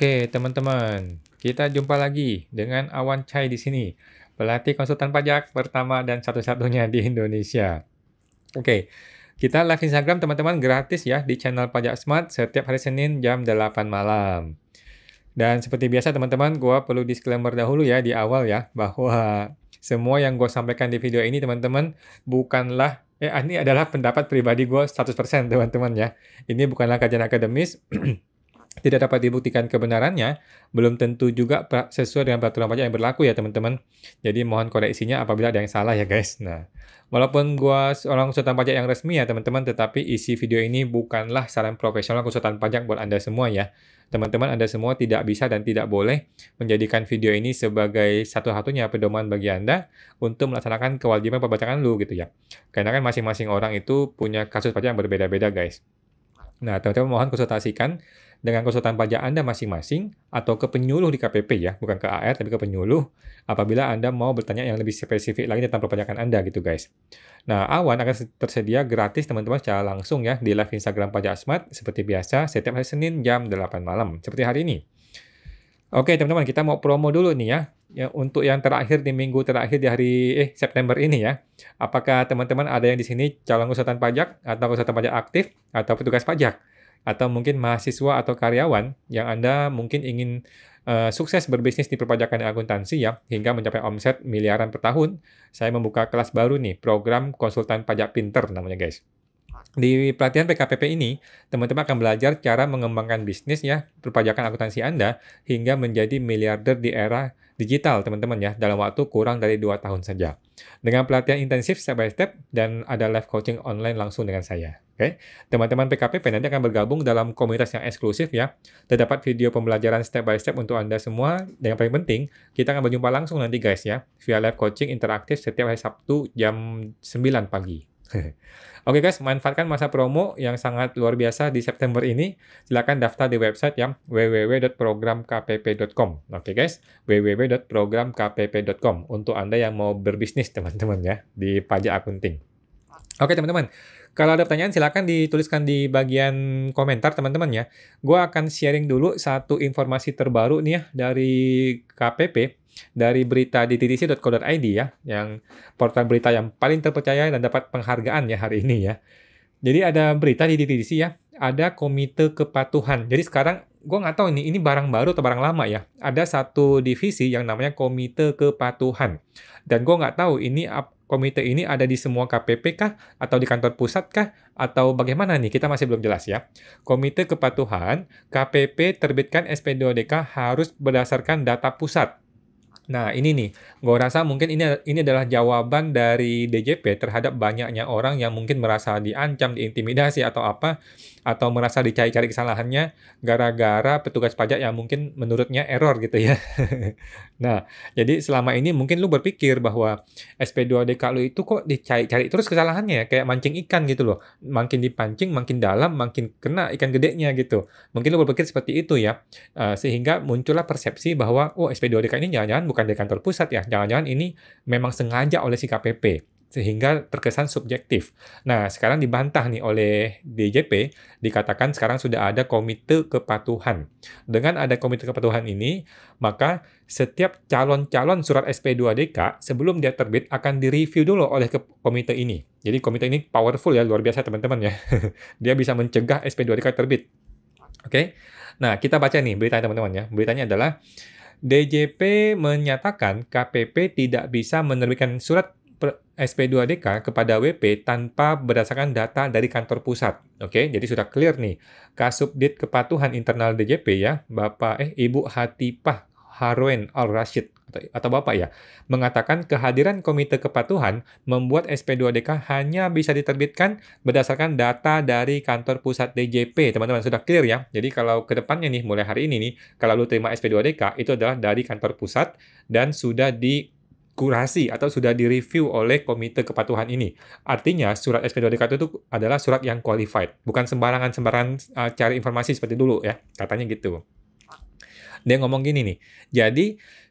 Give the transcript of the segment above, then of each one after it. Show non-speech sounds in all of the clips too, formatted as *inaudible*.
Oke, teman-teman. Kita jumpa lagi dengan Awan Chai di sini, pelatih konsultan pajak pertama dan satu-satunya di Indonesia. Oke, kita live Instagram teman-teman gratis ya di channel Pajak Smart setiap hari Senin jam 8 malam. Dan seperti biasa teman-teman, gue perlu disclaimer dahulu ya di awal ya, bahwa semua yang gue sampaikan di video ini teman-teman bukanlah Eh, ini adalah pendapat pribadi gue 100% teman-teman ya. Ini bukanlah kajian akademis, *clears throat* tidak dapat dibuktikan kebenarannya, belum tentu juga sesuai dengan peraturan pajak yang berlaku ya teman-teman. Jadi mohon koreksinya apabila ada yang salah ya guys. Nah, walaupun gua seorang konsultan pajak yang resmi ya teman-teman, tetapi isi video ini bukanlah saran profesional konsultan pajak buat Anda semua ya. Teman-teman Anda semua tidak bisa dan tidak boleh menjadikan video ini sebagai satu-satunya pedoman bagi Anda untuk melaksanakan kewajiban pembacaan lu gitu ya. Karena kan masing-masing orang itu punya kasus pajak yang berbeda-beda guys. Nah, teman-teman mohon konsultasikan dengan konsultan pajak Anda masing-masing atau ke penyuluh di KPP ya, bukan ke AR tapi ke penyuluh apabila Anda mau bertanya yang lebih spesifik lagi tentang perpajakan Anda gitu guys. Nah, Awan akan tersedia gratis teman-teman secara langsung ya di live Instagram Pajak Smart seperti biasa setiap hari Senin jam 8 malam seperti hari ini. Oke teman-teman, kita mau promo dulu nih ya. ya. Untuk yang terakhir di minggu terakhir di hari eh September ini ya. Apakah teman-teman ada yang di sini calon konsultan pajak atau konsultan pajak aktif atau petugas pajak? atau mungkin mahasiswa atau karyawan yang Anda mungkin ingin uh, sukses berbisnis di perpajakan dan akuntansi ya, hingga mencapai omset miliaran per tahun, saya membuka kelas baru nih, program konsultan pajak pinter namanya guys. Di pelatihan PKPP ini, teman-teman akan belajar cara mengembangkan bisnis ya, perpajakan akuntansi Anda hingga menjadi miliarder di era digital teman-teman ya dalam waktu kurang dari 2 tahun saja. Dengan pelatihan intensif step by step dan ada live coaching online langsung dengan saya. Oke, teman-teman PKPP nanti akan bergabung dalam komunitas yang eksklusif ya. Terdapat video pembelajaran step by step untuk Anda semua dan yang paling penting, kita akan berjumpa langsung nanti guys ya via live coaching interaktif setiap hari Sabtu jam 9 pagi. *laughs* Oke okay guys, manfaatkan masa promo yang sangat luar biasa di September ini. Silahkan daftar di website yang www.programkpp.com. Oke okay guys, www.programkpp.com untuk Anda yang mau berbisnis *laughs* teman-teman ya di pajak akunting. Oke okay, teman-teman, kalau ada pertanyaan silahkan dituliskan di bagian komentar teman-teman ya. Gue akan sharing dulu satu informasi terbaru nih ya dari KPP dari berita di ttc.co.id ya, yang portal berita yang paling terpercaya dan dapat penghargaan ya hari ini ya. Jadi ada berita di ttc ya, ada komite kepatuhan. Jadi sekarang gue nggak tahu ini ini barang baru atau barang lama ya. Ada satu divisi yang namanya komite kepatuhan. Dan gue nggak tahu ini komite ini ada di semua KPP kah? Atau di kantor pusat kah? Atau bagaimana nih? Kita masih belum jelas ya. Komite Kepatuhan, KPP terbitkan SP2DK harus berdasarkan data pusat. Nah, ini nih, gue rasa mungkin ini ini adalah jawaban dari DJP terhadap banyaknya orang yang mungkin merasa diancam, diintimidasi atau apa, atau merasa dicari-cari kesalahannya gara-gara petugas pajak yang mungkin menurutnya error gitu ya. *laughs* nah, jadi selama ini mungkin lu berpikir bahwa SP2DK lu itu kok dicari-cari terus kesalahannya, ya, kayak mancing ikan gitu loh. Makin dipancing, makin dalam, makin kena ikan gedenya gitu. Mungkin lu berpikir seperti itu ya, eh, sehingga muncullah persepsi bahwa, oh SP2DK ini jangan-jangan bukan bukan dari kantor pusat ya. Jangan-jangan ini memang sengaja oleh si KPP sehingga terkesan subjektif. Nah, sekarang dibantah nih oleh DJP, dikatakan sekarang sudah ada komite kepatuhan. Dengan ada komite kepatuhan ini, maka setiap calon-calon surat SP2DK sebelum dia terbit akan direview dulu oleh komite ini. Jadi komite ini powerful ya, luar biasa teman-teman ya. *laughs* dia bisa mencegah SP2DK terbit. Oke. Okay? Nah, kita baca nih beritanya teman-teman ya. Beritanya adalah DJP menyatakan KPP tidak bisa menerbitkan surat SP2DK kepada WP tanpa berdasarkan data dari kantor pusat. Oke, jadi sudah clear nih. Kasubdit Kepatuhan Internal DJP ya, Bapak eh Ibu Hatipah Harwen Al Rashid atau Bapak ya, mengatakan kehadiran Komite Kepatuhan membuat SP2DK hanya bisa diterbitkan berdasarkan data dari kantor pusat DJP. Teman-teman sudah clear ya. Jadi kalau ke depannya nih mulai hari ini nih, kalau lu terima SP2DK itu adalah dari kantor pusat dan sudah di dikurasi atau sudah direview oleh komite kepatuhan ini. Artinya surat SP2DK itu adalah surat yang qualified, bukan sembarangan-sembarangan uh, cari informasi seperti dulu ya, katanya gitu. Dia ngomong gini nih. Jadi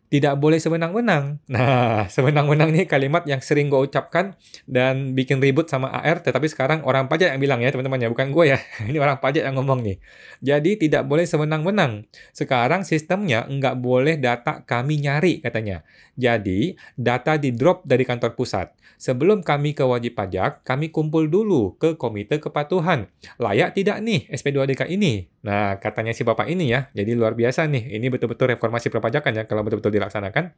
tidak boleh sewenang-wenang. Nah, *laughs* sewenang-wenang ini kalimat yang sering gue ucapkan dan bikin ribut sama AR, tetapi sekarang orang pajak yang bilang ya teman-teman ya, bukan gue ya. *laughs* Ini orang pajak yang ngomong nih. Jadi tidak boleh sewenang-wenang. Sekarang sistemnya nggak boleh data kami nyari katanya. Jadi data di drop dari kantor pusat. Sebelum kami ke wajib pajak, kami kumpul dulu ke komite kepatuhan. Layak tidak nih SP2DK ini? Nah, katanya si bapak ini ya. Jadi luar biasa nih. Ini betul-betul reformasi perpajakan ya kalau betul-betul di dilaksanakan.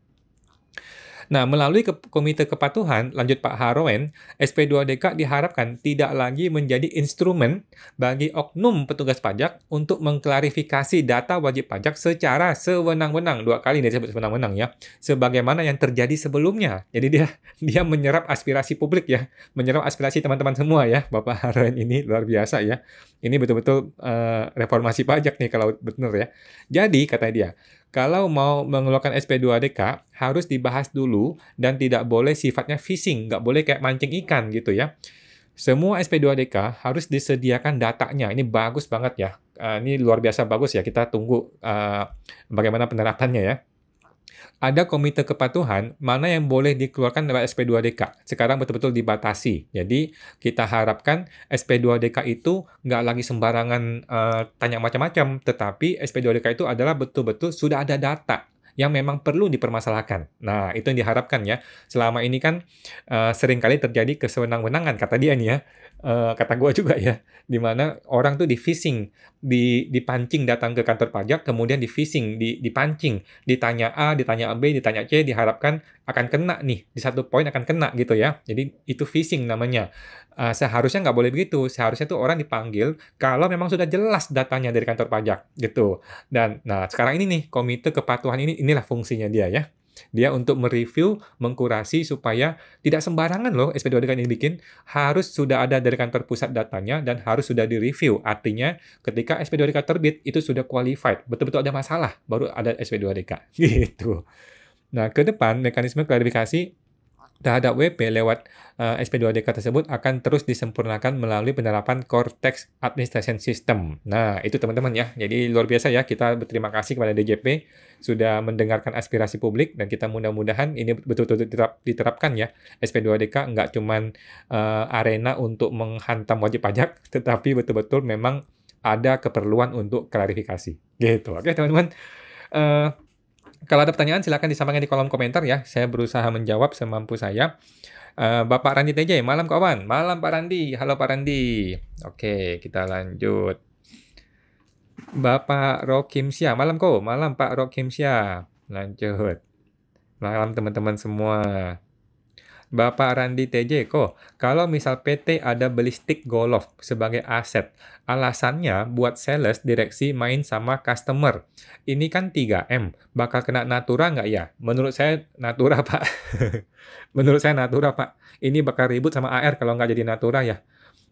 Nah, melalui ke Komite Kepatuhan, lanjut Pak Haroen, SP2DK diharapkan tidak lagi menjadi instrumen bagi oknum petugas pajak untuk mengklarifikasi data wajib pajak secara sewenang-wenang. Dua kali dia sebut sewenang-wenang ya. Sebagaimana yang terjadi sebelumnya. Jadi dia *laughs* dia menyerap aspirasi publik ya. Menyerap aspirasi teman-teman semua ya. Bapak Haroen ini luar biasa ya. Ini betul-betul uh, reformasi pajak nih kalau benar ya. Jadi, kata dia, kalau mau mengeluarkan SP2DK, harus dibahas dulu dan tidak boleh sifatnya fishing, nggak boleh kayak mancing ikan gitu ya. Semua SP2DK harus disediakan datanya. Ini bagus banget ya. Uh, ini luar biasa bagus ya. Kita tunggu uh, bagaimana penerapannya ya ada komite kepatuhan mana yang boleh dikeluarkan lewat SP2DK. Sekarang betul-betul dibatasi. Jadi kita harapkan SP2DK itu nggak lagi sembarangan uh, tanya macam-macam, tetapi SP2DK itu adalah betul-betul sudah ada data yang memang perlu dipermasalahkan. Nah, itu yang diharapkan ya. Selama ini kan uh, seringkali terjadi kesewenang-wenangan, kata dia nih ya uh, kata gue juga ya, di mana orang tuh di phishing, di dipancing datang ke kantor pajak, kemudian di phishing, di dipancing, ditanya A, ditanya B, ditanya C, diharapkan akan kena nih, di satu poin akan kena gitu ya. Jadi itu phishing namanya. Uh, seharusnya nggak boleh begitu. Seharusnya tuh orang dipanggil kalau memang sudah jelas datanya dari kantor pajak gitu. Dan nah sekarang ini nih komite kepatuhan ini inilah fungsinya dia ya. Dia untuk mereview, mengkurasi supaya tidak sembarangan loh SP2DK ini bikin, harus sudah ada dari kantor pusat datanya dan harus sudah direview. Artinya ketika SP2DK terbit itu sudah qualified, betul-betul ada masalah baru ada SP2DK *laughs* gitu. Nah, ke depan mekanisme klarifikasi terhadap WP lewat uh, eh, SP2DK tersebut akan terus disempurnakan melalui penerapan Cortex Administration System. Nah, itu teman-teman ya. Jadi luar biasa ya kita berterima kasih kepada DJP sudah mendengarkan aspirasi publik dan kita mudah-mudahan ini betul-betul diterap, diterapkan ya. SP2DK nggak cuma uh, eh, arena untuk menghantam wajib pajak, *laughs* tetapi betul-betul memang ada keperluan untuk klarifikasi. Gitu. Oke, teman-teman. Uh, kalau ada pertanyaan silahkan disampaikan di kolom komentar ya. Saya berusaha menjawab semampu saya. Uh, Bapak Randi TJ, malam kawan. Malam Pak Randi. Halo Pak Randi. Oke, kita lanjut. Bapak Sia, malam kok. Malam Pak Sia. Lanjut. Malam teman-teman semua. Bapak Randi TJ kok, kalau misal PT ada beli stick golf sebagai aset, alasannya buat sales direksi main sama customer. Ini kan 3M, bakal kena natura nggak ya? Menurut saya natura *laughs* pak. Menurut saya natura pak. Ini bakal ribut sama AR kalau nggak jadi natura ya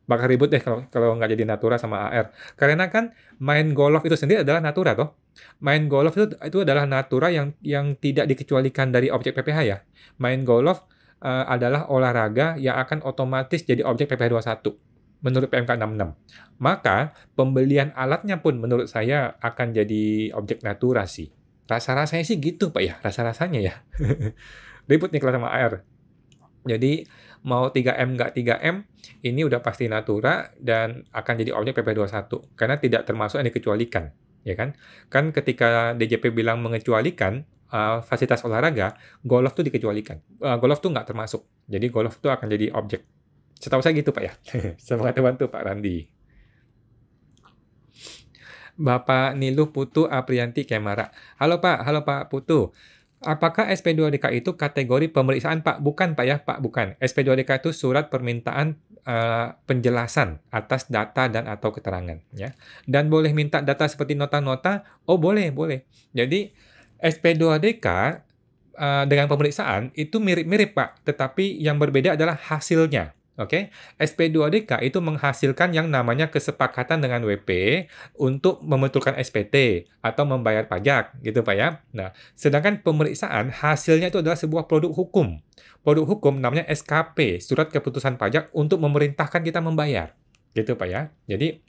bakal ribut deh kalau kalau nggak jadi natura sama AR. Karena kan main golf itu sendiri adalah natura toh. Main golf itu itu adalah natura yang yang tidak dikecualikan dari objek PPH ya. Main golf uh, adalah olahraga yang akan otomatis jadi objek PPH21 menurut PMK 66. Maka pembelian alatnya pun menurut saya akan jadi objek natura sih. Rasa-rasanya sih gitu Pak ya, rasa-rasanya ya. *laughs* Ribut nih kalau sama air. Jadi mau 3M nggak 3M, ini udah pasti natura dan akan jadi objek PP21. Karena tidak termasuk yang dikecualikan. Ya kan? Kan ketika DJP bilang mengecualikan, uh, fasilitas olahraga, golf tuh dikecualikan. Uh, golf tuh nggak termasuk. Jadi golf tuh akan jadi objek. Setahu saya gitu Pak ya. semoga *laughs* terbantu tuh Pak Randi. Bapak Niluh Putu Aprianti Kemara. Halo Pak, halo Pak Putu. Apakah SP2DK itu kategori pemeriksaan Pak? Bukan Pak ya, Pak bukan. SP2DK itu surat permintaan uh, penjelasan atas data dan atau keterangan ya. Dan boleh minta data seperti nota-nota? Oh boleh, boleh. Jadi SP2DK uh, eh, dengan pemeriksaan itu mirip-mirip Pak, tetapi yang berbeda adalah hasilnya. Oke, okay? SP2DK itu menghasilkan yang namanya kesepakatan dengan WP untuk membetulkan SPT atau membayar pajak gitu Pak ya. Nah, sedangkan pemeriksaan hasilnya itu adalah sebuah produk hukum. Produk hukum namanya SKP, Surat Keputusan Pajak untuk memerintahkan kita membayar. Gitu Pak ya. Jadi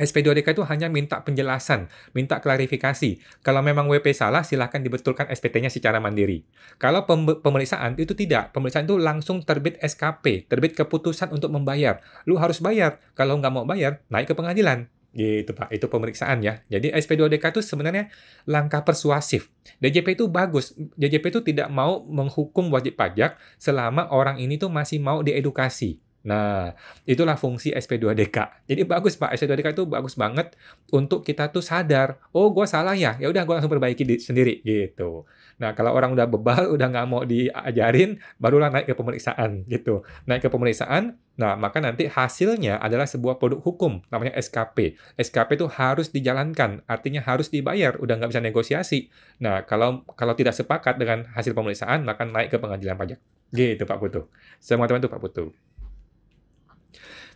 SP2DK itu hanya minta penjelasan, minta klarifikasi. Kalau memang WP salah, silahkan dibetulkan SPT-nya secara mandiri. Kalau pem pemeriksaan itu tidak, pemeriksaan itu langsung terbit SKP, terbit keputusan untuk membayar. Lu harus bayar. Kalau nggak mau bayar, naik ke pengadilan. Gitu Pak, itu pemeriksaan ya. Jadi SP2DK itu sebenarnya langkah persuasif. DJP itu bagus. DJP itu tidak mau menghukum wajib pajak selama orang ini tuh masih mau diedukasi. Nah, itulah fungsi SP2DK. Jadi bagus Pak, SP2DK itu bagus banget untuk kita tuh sadar, oh gue salah ya, ya udah gue langsung perbaiki di, sendiri gitu. Nah, kalau orang udah bebal, *laughs* udah nggak mau diajarin, barulah naik ke pemeriksaan gitu. Naik ke pemeriksaan, nah maka nanti hasilnya adalah sebuah produk hukum, namanya SKP. SKP itu harus dijalankan, artinya harus dibayar, udah nggak bisa negosiasi. Nah, kalau kalau tidak sepakat dengan hasil pemeriksaan, maka naik ke pengadilan pajak. Gitu Pak Putu. Semua teman itu Pak Putu.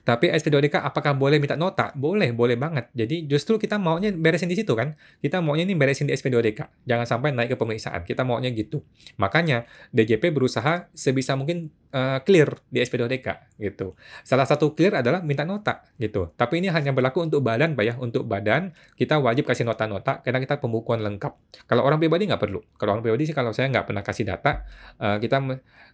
Tapi sp 2 dk apakah boleh minta nota? Boleh, boleh banget. Jadi justru kita maunya beresin di situ kan. Kita maunya ini beresin di sp 2 dk Jangan sampai naik ke pemeriksaan. Kita maunya gitu. Makanya DJP berusaha sebisa mungkin uh, clear di SP-2DK gitu. Salah satu clear adalah minta nota gitu. Tapi ini hanya berlaku untuk badan Pak ya. Untuk badan kita wajib kasih nota-nota karena kita pembukuan lengkap. Kalau orang pribadi nggak perlu. Kalau orang pribadi sih kalau saya nggak pernah kasih data, uh, kita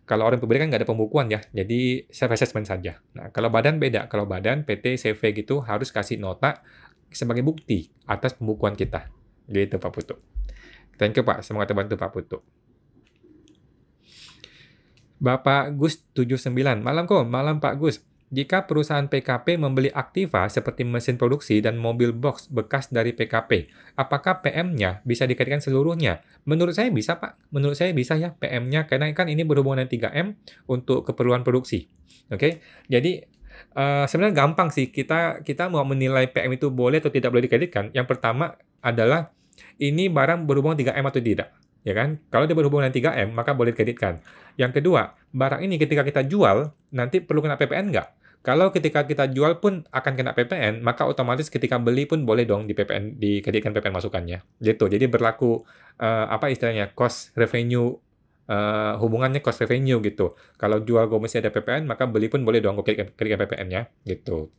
kalau orang pribadi kan nggak ada pembukuan ya, jadi self assessment saja. Nah, kalau badan beda, kalau badan PT CV gitu harus kasih nota sebagai bukti atas pembukuan kita. Gitu Pak Putu. Thank you Pak, semoga terbantu Pak Putu. Bapak Gus 79, malam kok, malam Pak Gus jika perusahaan PKP membeli aktiva seperti mesin produksi dan mobil box bekas dari PKP, apakah PM-nya bisa dikaitkan seluruhnya? Menurut saya bisa, Pak. Menurut saya bisa ya PM-nya, karena kan ini berhubungan dengan 3M untuk keperluan produksi. Oke, okay? jadi uh, sebenarnya gampang sih kita kita mau menilai PM itu boleh atau tidak boleh dikaitkan. Yang pertama adalah ini barang berhubungan 3M atau tidak ya kan? Kalau dia berhubungan dengan 3M, maka boleh dikreditkan. Yang kedua, barang ini ketika kita jual, nanti perlu kena PPN nggak? Kalau ketika kita jual pun akan kena PPN, maka otomatis ketika beli pun boleh dong di PPN dikreditkan PPN masukannya. Gitu. Jadi berlaku uh, apa istilahnya cost revenue uh, hubungannya cost revenue gitu. Kalau jual gue masih ada PPN, maka beli pun boleh dong gue kreditkan PPN-nya gitu.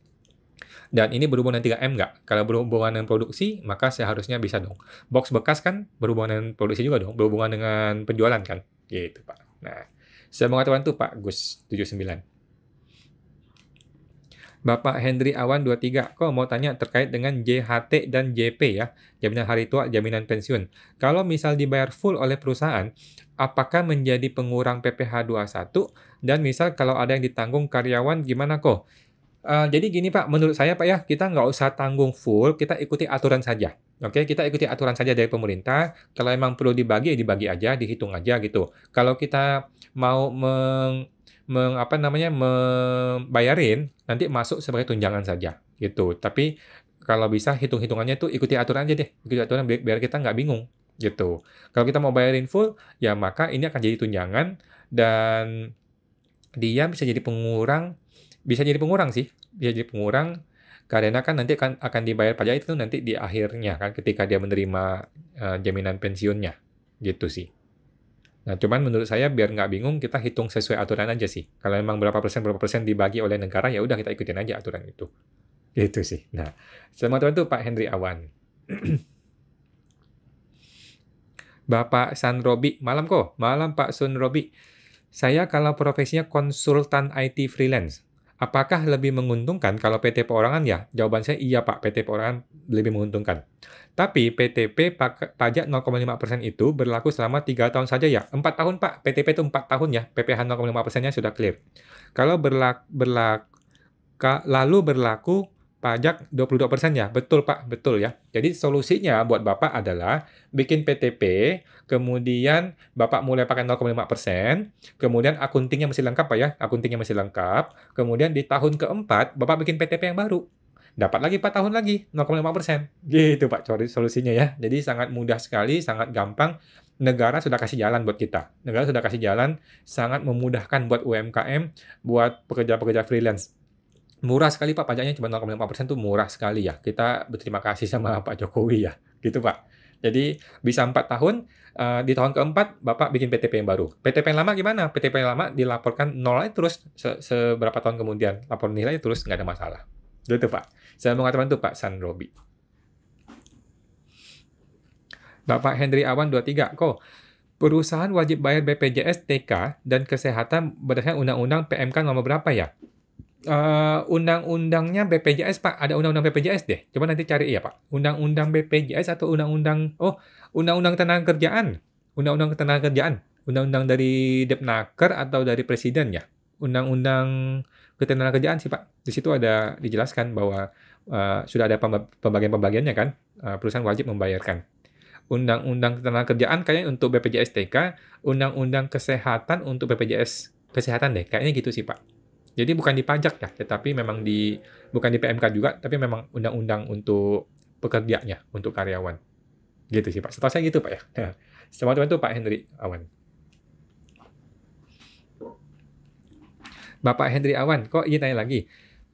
Dan ini berhubungan dengan 3M nggak? Kalau berhubungan dengan produksi, maka seharusnya bisa dong. Box bekas kan berhubungan dengan produksi juga dong, berhubungan dengan penjualan kan? Gitu, Pak. Nah, saya mengatakan tuh Pak Gus 79. Bapak Hendri Awan 23, kok mau tanya terkait dengan JHT dan JP ya, jaminan hari tua, jaminan pensiun. Kalau misal dibayar full oleh perusahaan, apakah menjadi pengurang PPh 21? Dan misal kalau ada yang ditanggung karyawan, gimana kok? Uh, jadi gini Pak, menurut saya Pak ya, kita nggak usah tanggung full, kita ikuti aturan saja. Oke, kita ikuti aturan saja dari pemerintah. Kalau emang perlu dibagi, ya dibagi aja, dihitung aja gitu. Kalau kita mau meng meng, apa namanya membayarin nanti masuk sebagai tunjangan saja gitu tapi kalau bisa hitung-hitungannya tuh ikuti aturan aja deh ikuti aturan bi biar kita nggak bingung gitu kalau kita mau bayarin full ya maka ini akan jadi tunjangan dan dia bisa jadi pengurang bisa jadi pengurang sih bisa jadi pengurang karena kan nanti akan akan dibayar pajak itu nanti di akhirnya kan ketika dia menerima uh, jaminan pensiunnya gitu sih Nah, cuman menurut saya biar nggak bingung kita hitung sesuai aturan aja sih. Kalau memang berapa persen berapa persen dibagi oleh negara ya udah kita ikutin aja aturan itu. itu sih. Nah, selamat teman itu Pak Henry Awan. *clears throat* Bapak San Robi, malam kok. Malam Pak Sun Robi. Saya kalau profesinya konsultan IT freelance. Apakah lebih menguntungkan kalau PT perorangan ya? Jawaban saya iya Pak, PT perorangan lebih menguntungkan. Tapi PTP pajak 0,5% itu berlaku selama 3 tahun saja ya. 4 tahun Pak, PTP itu 4 tahun ya. PPh 0,5%-nya sudah clear. Kalau berlaku, berlaku lalu berlaku pajak 22% ya. Betul Pak, betul ya. Jadi solusinya buat Bapak adalah bikin PTP, kemudian Bapak mulai pakai 0,5%, kemudian akuntingnya masih lengkap Pak ya, akuntingnya masih lengkap, kemudian di tahun keempat Bapak bikin PTP yang baru dapat lagi 4 tahun lagi 0,5 persen gitu pak cari solusinya ya jadi sangat mudah sekali sangat gampang negara sudah kasih jalan buat kita negara sudah kasih jalan sangat memudahkan buat UMKM buat pekerja-pekerja freelance murah sekali Pak pajaknya cuma 0,5 persen tuh murah sekali ya. Kita berterima kasih sama *laughs* Pak Jokowi ya, gitu Pak. Jadi bisa empat tahun, uh, di tahun keempat Bapak bikin PTP yang baru. PTP yang lama gimana? PTP yang lama dilaporkan nol aja terus se seberapa tahun kemudian. Lapor nilai terus, nggak ada masalah. Gitu Pak. Saya mau katakan itu Pak San Robi. Bapak Henry Awan 23, kok perusahaan wajib bayar BPJS TK dan kesehatan berdasarkan Undang-Undang PMK nomor berapa ya? uh, undang-undangnya BPJS Pak, ada undang-undang BPJS deh. Coba nanti cari ya Pak. Undang-undang BPJS atau undang-undang oh, undang-undang tenaga kerjaan. Undang-undang ketenaga kerjaan. Undang-undang dari Depnaker atau dari Presiden ya. Undang-undang ketenaga kerjaan sih Pak. Di situ ada dijelaskan bahwa uh, sudah ada pembagian-pembagiannya kan. Uh, perusahaan wajib membayarkan. Undang-undang ketenaga kerjaan kayaknya untuk BPJS TK, undang-undang kesehatan untuk BPJS kesehatan deh. Kayaknya gitu sih Pak jadi bukan di pajak ya, tetapi memang di bukan di PMK juga, tapi memang undang-undang untuk pekerjanya, untuk karyawan. Gitu sih Pak. Setahu saya gitu Pak ya. Nah, *laughs* selamat teman itu Pak Hendri Awan. Bapak Hendri Awan, kok ingin tanya lagi?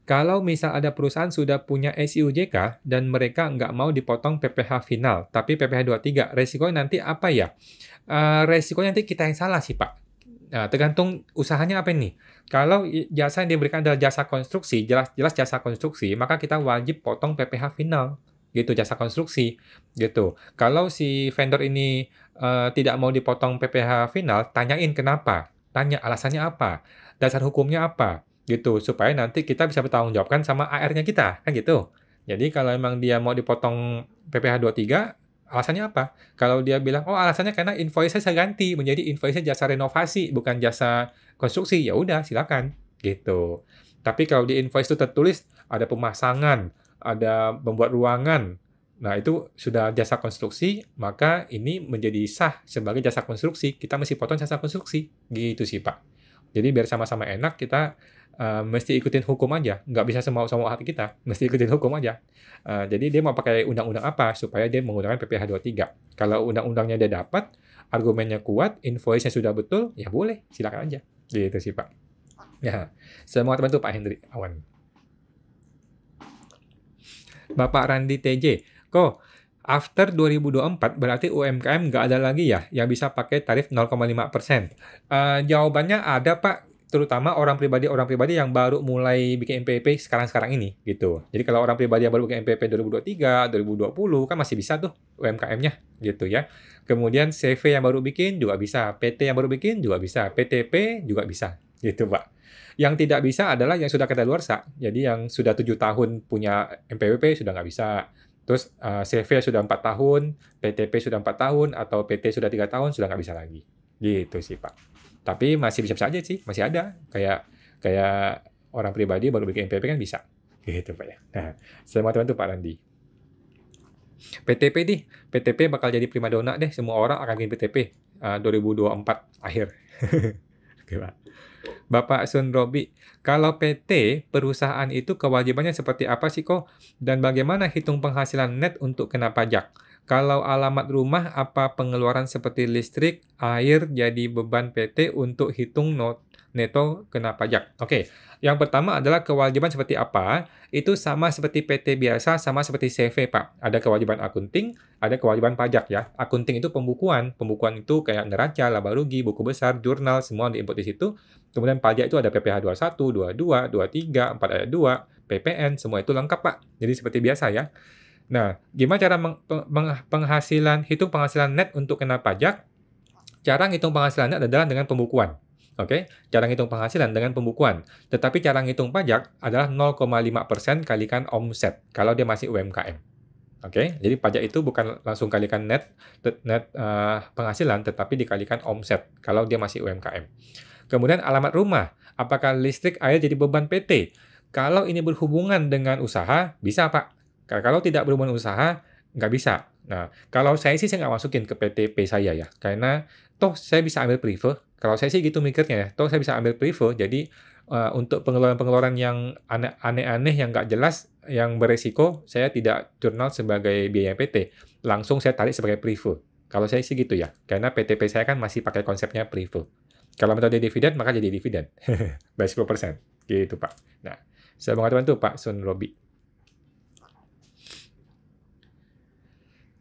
Kalau misal ada perusahaan sudah punya SIUJK dan mereka nggak mau dipotong PPH final, tapi PPH 23, resikonya nanti apa ya? Uh, resikonya nanti kita yang salah sih Pak. Nah, tergantung usahanya apa ini Kalau jasa yang diberikan adalah jasa konstruksi, jelas-jelas jasa konstruksi, maka kita wajib potong PPh final gitu jasa konstruksi gitu. Kalau si vendor ini uh, tidak mau dipotong PPh final, tanyain kenapa? Tanya alasannya apa? Dasar hukumnya apa? Gitu supaya nanti kita bisa bertanggung jawabkan sama AR-nya kita kan gitu. Jadi kalau emang dia mau dipotong PPh 23, Alasannya apa? Kalau dia bilang, oh alasannya karena invoice saya ganti menjadi invoice jasa renovasi, bukan jasa konstruksi. Ya udah, silakan. Gitu. Tapi kalau di invoice itu tertulis ada pemasangan, ada membuat ruangan, Nah, itu sudah jasa konstruksi, maka ini menjadi sah sebagai jasa konstruksi. Kita mesti potong jasa konstruksi. Gitu sih, Pak. Jadi biar sama-sama enak, kita Eh, mesti ikutin hukum aja nggak bisa semau semau hati kita mesti ikutin hukum aja uh, jadi dia mau pakai undang-undang apa supaya dia menggunakan PPh 23 kalau undang-undangnya dia dapat argumennya kuat invoice-nya sudah betul ya boleh silakan aja gitu sih pak ya semoga terbantu Pak Hendri Awan Bapak Randi TJ kok After 2024 berarti UMKM nggak ada lagi ya yang bisa pakai tarif 0,5%. Uh, eh, jawabannya ada Pak, terutama orang pribadi orang pribadi yang baru mulai bikin MPP sekarang-sekarang ini gitu. Jadi kalau orang pribadi yang baru bikin MPP 2023, 2020 kan masih bisa tuh UMKM-nya gitu ya. Kemudian CV yang baru bikin juga bisa, PT yang baru bikin juga bisa, PTP juga bisa gitu Pak. Yang tidak bisa adalah yang sudah kita luar sah. Jadi yang sudah tujuh tahun punya MPP sudah nggak bisa. Terus eh, CV sudah empat tahun, PTP sudah empat tahun, atau PT sudah tiga tahun sudah nggak bisa lagi. Gitu sih Pak. Tapi masih bisa saja sih, masih ada. Kayak kayak orang pribadi baru bikin MPP kan bisa. *laughs* Gitu Pak ya. Nah, selamat tuh Pak Randi. PTP nih, PTP bakal jadi primadona deh. Semua orang akan bikin PTP uh, 2024 akhir. *laughs* Oke Pak. Bapak Sun Robi, kalau PT perusahaan itu kewajibannya seperti apa sih kok? Dan bagaimana hitung penghasilan net untuk kena pajak? Kalau alamat rumah, apa pengeluaran seperti listrik, air jadi beban PT untuk hitung not neto kena pajak. Oke, okay. yang pertama adalah kewajiban seperti apa? Itu sama seperti PT biasa, sama seperti CV, Pak. Ada kewajiban akunting, ada kewajiban pajak ya. Akunting itu pembukuan, pembukuan itu kayak neraca, laba rugi, buku besar, jurnal, semua diinput di situ. Kemudian pajak itu ada PPh 21, 22, 23, 4 ayat 2, PPN, semua itu lengkap, Pak. Jadi seperti biasa ya. Nah, gimana cara meng, peng, penghasilan hitung penghasilan net untuk kena pajak? Cara ngitung penghasilan net adalah dengan pembukuan. Oke, okay? cara ngitung penghasilan dengan pembukuan. Tetapi cara ngitung pajak adalah 0,5% kalikan omset kalau dia masih UMKM. Oke, okay? jadi pajak itu bukan langsung kalikan net net uh, penghasilan tetapi dikalikan omset kalau dia masih UMKM. Kemudian alamat rumah, apakah listrik air jadi beban PT? Kalau ini berhubungan dengan usaha, bisa Pak karena kalau tidak berhubungan usaha, nggak bisa. Nah, kalau saya sih saya nggak masukin ke PTP saya ya, karena toh saya bisa ambil prive. Kalau saya sih gitu mikirnya ya, toh saya bisa ambil prive. Jadi uh, untuk pengeluaran-pengeluaran yang aneh-aneh yang nggak jelas, yang beresiko, saya tidak jurnal sebagai biaya PT. Langsung saya tarik sebagai prive. Kalau saya sih gitu ya, karena PTP saya kan masih pakai konsepnya prive. Kalau metode dividen, maka jadi dividen. *laughs* Baik 10%. Gitu, Pak. Nah, saya mengatakan itu Pak Sun Robi.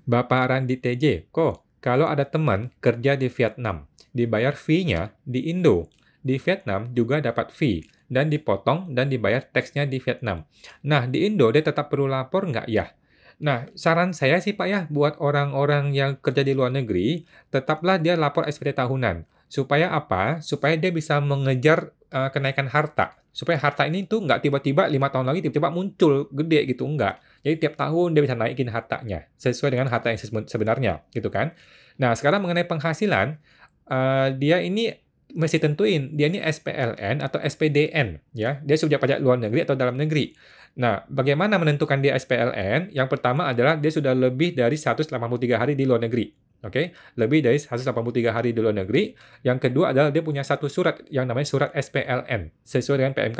Bapak Randi TJ, kok kalau ada teman kerja di Vietnam, dibayar fee-nya di Indo. Di Vietnam juga dapat fee, dan dipotong dan dibayar teksnya di Vietnam. Nah, di Indo dia tetap perlu lapor nggak ya? Nah, saran saya sih Pak ya, buat orang-orang yang kerja di luar negeri, tetaplah dia lapor SPT tahunan. Supaya apa? Supaya dia bisa mengejar uh, kenaikan harta supaya harta ini tuh nggak tiba-tiba lima tahun lagi tiba-tiba muncul gede gitu enggak jadi tiap tahun dia bisa naikin hartanya sesuai dengan harta yang sebenarnya gitu kan nah sekarang mengenai penghasilan uh, dia ini mesti tentuin dia ini SPLN atau SPDN ya dia sudah pajak luar negeri atau dalam negeri nah bagaimana menentukan dia SPLN yang pertama adalah dia sudah lebih dari 183 hari di luar negeri Oke, okay? lebih dari 183 hari di luar negeri. Yang kedua adalah dia punya satu surat yang namanya surat SPLN sesuai dengan PMK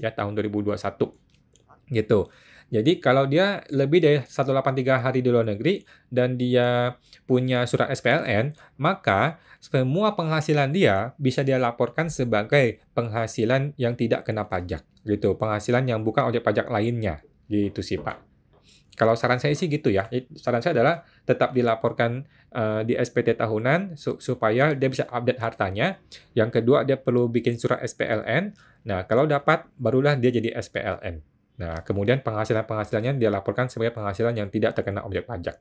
18 ya tahun 2021. Gitu. Jadi kalau dia lebih dari 183 hari di luar negeri dan dia punya surat SPLN, maka semua penghasilan dia bisa dia laporkan sebagai penghasilan yang tidak kena pajak gitu, penghasilan yang bukan ojek pajak lainnya. Gitu sih, Pak. Kalau saran saya sih gitu ya. Saran saya adalah tetap dilaporkan Eh, di SPT tahunan supaya dia bisa update hartanya. Yang kedua dia perlu bikin surat SPLN. Nah, kalau dapat barulah dia jadi SPLN. Nah, kemudian penghasilan-penghasilannya dia laporkan sebagai penghasilan yang tidak terkena objek pajak.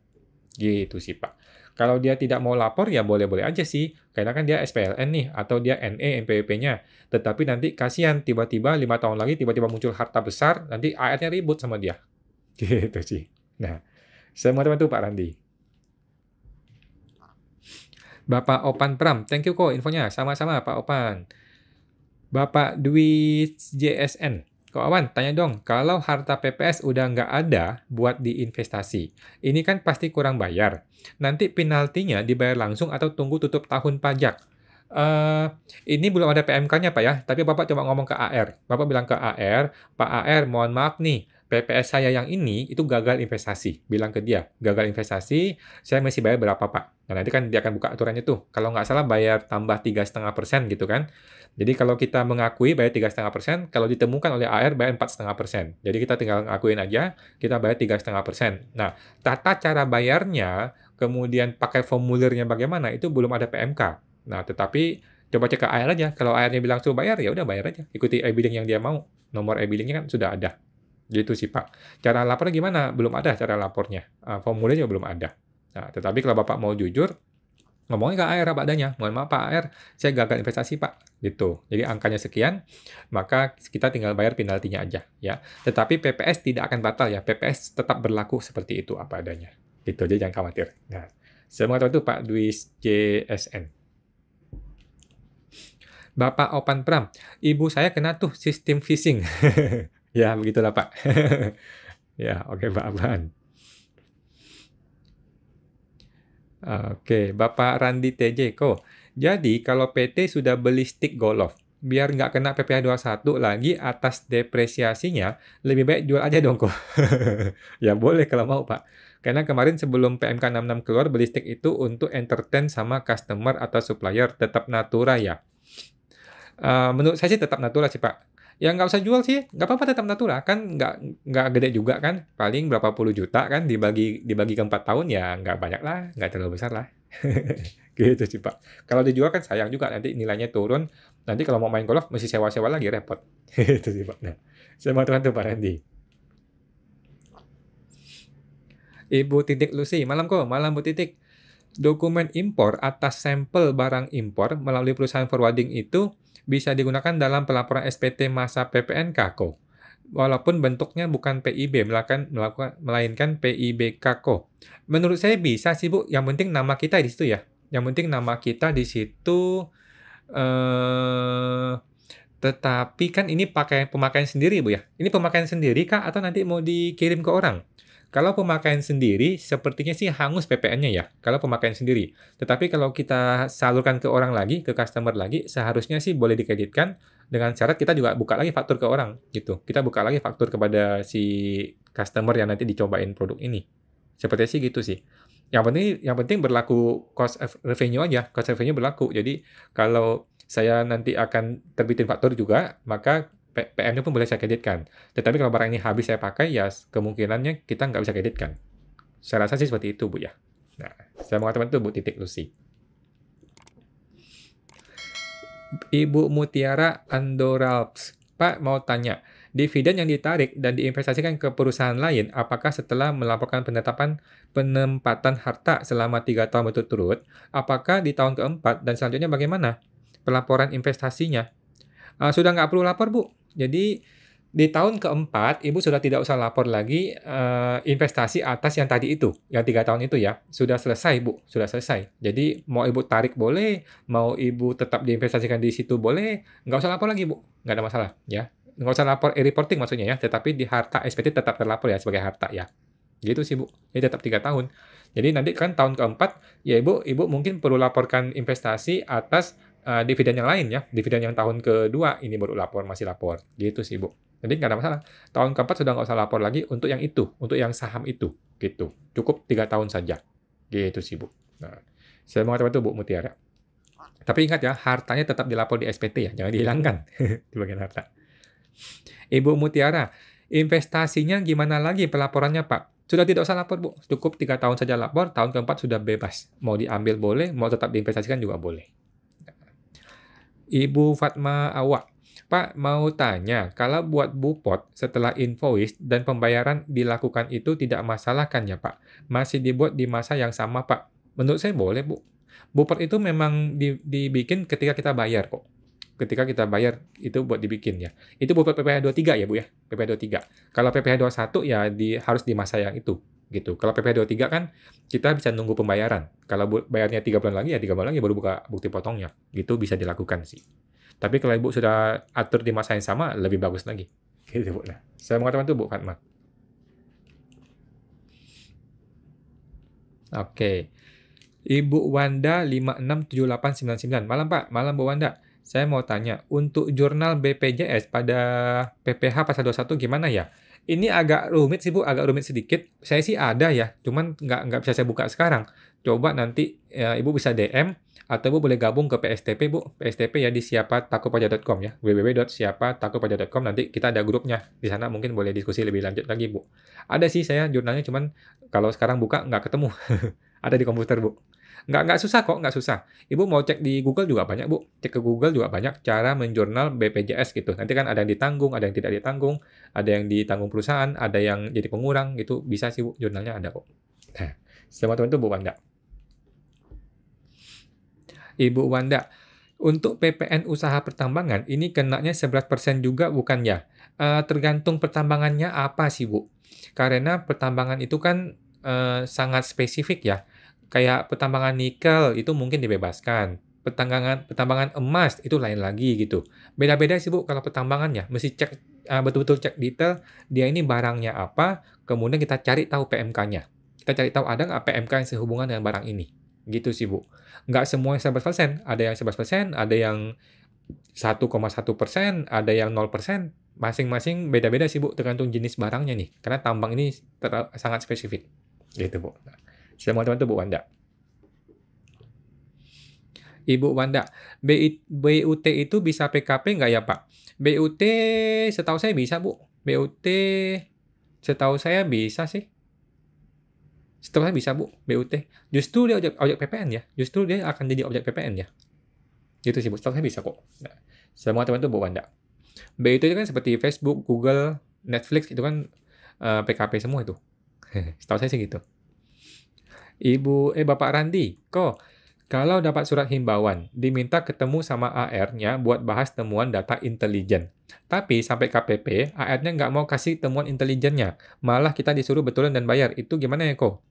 Gitu sih, Pak. Kalau dia tidak mau lapor ya boleh-boleh aja sih, karena kan dia SPLN nih atau dia NE mpwp nya Tetapi nanti kasihan tiba-tiba lima tahun lagi tiba-tiba muncul harta besar, nanti AR-nya ribut sama dia. *laughs* Gitu sih. Nah, semua teman tuh Pak Randi. Bapak Opan Pram, thank you kok infonya. Sama-sama Pak Opan. Bapak Dwi JSN, Kok Awan, tanya dong, kalau harta PPS udah nggak ada buat diinvestasi, ini kan pasti kurang bayar. Nanti penaltinya dibayar langsung atau tunggu tutup tahun pajak. Uh, ini belum ada PMK-nya Pak ya, tapi Bapak coba ngomong ke AR. Bapak bilang ke AR, Pak AR mohon maaf nih, PPS saya yang ini itu gagal investasi. Bilang ke dia, gagal investasi, saya masih bayar berapa Pak? Nah, nanti kan dia akan buka aturannya tuh. Kalau nggak salah bayar tambah tiga setengah persen gitu kan. Jadi kalau kita mengakui bayar tiga setengah persen, kalau ditemukan oleh AR bayar empat setengah persen. Jadi kita tinggal ngakuin aja, kita bayar tiga setengah persen. Nah, tata cara bayarnya, kemudian pakai formulirnya bagaimana, itu belum ada PMK. Nah, tetapi coba cek ke AR aja. Kalau AR-nya bilang suruh bayar, ya udah bayar aja. Ikuti e-billing yang dia mau. Nomor e-billingnya kan sudah ada. Gitu sih, Pak. Cara lapornya gimana? Belum ada cara lapornya. Ah, formulirnya belum ada. Nah, tetapi kalau Bapak mau jujur, ngomongin ke AR apa adanya. Mohon maaf Pak AR, saya gagal investasi Pak. Gitu. Jadi angkanya sekian, maka kita tinggal bayar penaltinya aja. ya. Tetapi PPS tidak akan batal ya. PPS tetap berlaku seperti itu apa adanya. Gitu, jadi jangan khawatir. Nah, saya mengatakan itu Pak Dwi JSN. Bapak Opan Pram, ibu saya kena tuh sistem phishing. *laughs* ya, begitulah Pak. *laughs* ya, oke okay, Pak Aban. Oke, Bapak Randi TJ Ko. Jadi kalau PT sudah beli stick golf, biar nggak kena PPh 21 lagi atas depresiasinya, lebih baik jual aja dong kok. *laughs* ya boleh kalau mau Pak. Karena kemarin sebelum PMK 66 keluar, beli stick itu untuk entertain sama customer atau supplier, tetap natura ya. Uh, menurut saya sih tetap natura sih Pak. Ya nggak usah jual sih nggak apa-apa tetap natural kan nggak nggak gede juga kan paling berapa puluh juta kan dibagi dibagi ke empat tahun ya nggak banyak lah nggak terlalu besar lah *laughs* gitu sih pak kalau dijual kan sayang juga nanti nilainya turun nanti kalau mau main golf mesti sewa-sewa lagi repot *laughs* Gitu sih pak nah saya mau tuh pak Randy Ibu titik Lucy, malam kok, malam Bu titik. Dokumen impor atas sampel barang impor melalui perusahaan forwarding itu bisa digunakan dalam pelaporan SPT masa PPN KAKO, walaupun bentuknya bukan PIB, melakukan, melakukan, melainkan PIB KAKO. Menurut saya bisa sih Bu, yang penting nama kita di situ ya. Yang penting nama kita di situ, eh, tetapi kan ini pakai pemakaian sendiri Bu ya. Ini pemakaian sendiri kak atau nanti mau dikirim ke orang? Kalau pemakaian sendiri, sepertinya sih hangus PPN-nya ya, kalau pemakaian sendiri. Tetapi kalau kita salurkan ke orang lagi, ke customer lagi, seharusnya sih boleh dikreditkan dengan syarat kita juga buka lagi faktur ke orang, gitu. Kita buka lagi faktur kepada si customer yang nanti dicobain produk ini. Sepertinya sih gitu sih. Yang penting, yang penting berlaku cost revenue aja, cost revenue berlaku. Jadi kalau saya nanti akan terbitin faktur juga, maka PM-nya pun boleh saya kreditkan. Tetapi kalau barang ini habis saya pakai, ya kemungkinannya kita nggak bisa kreditkan. Saya rasa sih seperti itu, Bu ya. Nah, saya mengatakan itu Bu Titik Lucy. Ibu Mutiara Andoralps. Pak mau tanya, dividen yang ditarik dan diinvestasikan ke perusahaan lain, apakah setelah melaporkan penetapan penempatan harta selama tiga tahun berturut-turut, apakah di tahun keempat dan selanjutnya bagaimana pelaporan investasinya? Uh, sudah nggak perlu lapor, Bu jadi di tahun keempat, ibu sudah tidak usah lapor lagi uh, investasi atas yang tadi itu, yang tiga tahun itu ya, sudah selesai bu, sudah selesai. Jadi mau ibu tarik boleh, mau ibu tetap diinvestasikan di situ boleh, nggak usah lapor lagi bu, nggak ada masalah ya. Nggak usah lapor e-reporting maksudnya ya, tetapi di harta SPT tetap terlapor ya sebagai harta ya. Gitu sih bu, ini tetap tiga tahun. Jadi nanti kan tahun keempat, ya ibu, ibu mungkin perlu laporkan investasi atas uh, dividen yang lain ya. Dividen yang tahun kedua ini baru lapor, masih lapor. Gitu sih, Bu. Jadi nggak ada masalah. Tahun keempat sudah nggak usah lapor lagi untuk yang itu, untuk yang saham itu. Gitu. Cukup tiga tahun saja. Gitu sih, Bu. Nah, saya mengatakan itu, Bu Mutiara. Tapi ingat ya, hartanya tetap dilapor di SPT ya. Jangan dihilangkan *laughs* di bagian harta. Ibu Mutiara, investasinya gimana lagi pelaporannya, Pak? Sudah tidak usah lapor, Bu. Cukup tiga tahun saja lapor, tahun keempat sudah bebas. Mau diambil boleh, mau tetap diinvestasikan juga boleh. Ibu Fatma Awak. Pak mau tanya, kalau buat bupot setelah invoice dan pembayaran dilakukan itu tidak masalah kan ya Pak? Masih dibuat di masa yang sama Pak? Menurut saya boleh Bu. Bupot itu memang dibikin ketika kita bayar kok. Ketika kita bayar itu buat dibikin ya. Itu bupot PPh 23 ya Bu ya, PPh 23. Kalau PPh 21 ya di, harus di masa yang itu gitu. Kalau PP23 kan kita bisa nunggu pembayaran. Kalau bayarnya tiga bulan lagi ya tiga bulan lagi baru buka bukti potongnya. Gitu bisa dilakukan sih. Tapi kalau ibu sudah atur di masa yang sama lebih bagus lagi. *laughs* Gitu bu. Nah, saya mengatakan itu bu Fatma. Oke. Ibu Wanda 567899. Malam Pak, malam Bu Wanda. Saya mau tanya, untuk jurnal BPJS pada PPH pasal 21 gimana ya? Ini agak rumit sih Bu, agak rumit sedikit. Saya sih ada ya, cuman nggak nggak bisa saya buka sekarang. Coba nanti ya, Ibu bisa DM atau Ibu boleh gabung ke PSTP Bu. PSTP ya di siapa com ya. www.siapatakupaja.com nanti kita ada grupnya. Di sana mungkin boleh diskusi lebih lanjut lagi Bu. Ada sih saya jurnalnya cuman kalau sekarang buka nggak ketemu. *laughs* ada di komputer Bu. Nggak, nggak susah kok, nggak susah. Ibu mau cek di Google juga banyak, Bu. Cek ke Google juga banyak cara menjurnal BPJS gitu. Nanti kan ada yang ditanggung, ada yang tidak ditanggung, ada yang ditanggung perusahaan, ada yang jadi pengurang gitu. Bisa sih, Bu. Jurnalnya ada kok. Nah, selamat teman itu Bu Wanda. Ibu Wanda, untuk PPN usaha pertambangan ini kenaknya 11% juga bukan ya? e, tergantung pertambangannya apa sih Bu? Karena pertambangan itu kan e, sangat spesifik ya. Kayak pertambangan nikel itu mungkin dibebaskan. Pertambangan pertambangan emas itu lain lagi gitu. Beda-beda sih Bu kalau pertambangannya. Mesti cek ah, betul-betul cek detail dia ini barangnya apa, kemudian kita cari tahu PMK-nya. Kita cari tahu ada nggak PMK yang sehubungan dengan barang ini. Gitu sih Bu. Nggak semua persen. ada yang 11%, ada yang 1,1 persen, ada yang 0 persen, masing-masing beda-beda sih Bu, tergantung jenis barangnya nih. Karena tambang ini sangat spesifik. Gitu Bu. Semua teman itu Bu Wanda. Ibu Wanda, BUT itu bisa PKP nggak ya Pak? BUT setahu saya bisa Bu. BUT setahu saya bisa sih. Setahu saya bisa Bu, BUT. Justru dia objek, objek PPN ya. Justru dia akan jadi objek PPN ya. Gitu sih Bu, setahu saya bisa kok. Nah, semua teman itu Bu Wanda. BUT itu kan seperti Facebook, Google, Netflix itu kan uh, eh, PKP semua itu. *laughs* setahu saya sih gitu. Ibu, eh Bapak Randi, kok kalau dapat surat himbauan, diminta ketemu sama AR-nya buat bahas temuan data intelijen. Tapi sampai KPP, AR-nya nggak mau kasih temuan intelijennya. Malah kita disuruh betulin dan bayar. Itu gimana ya, kok?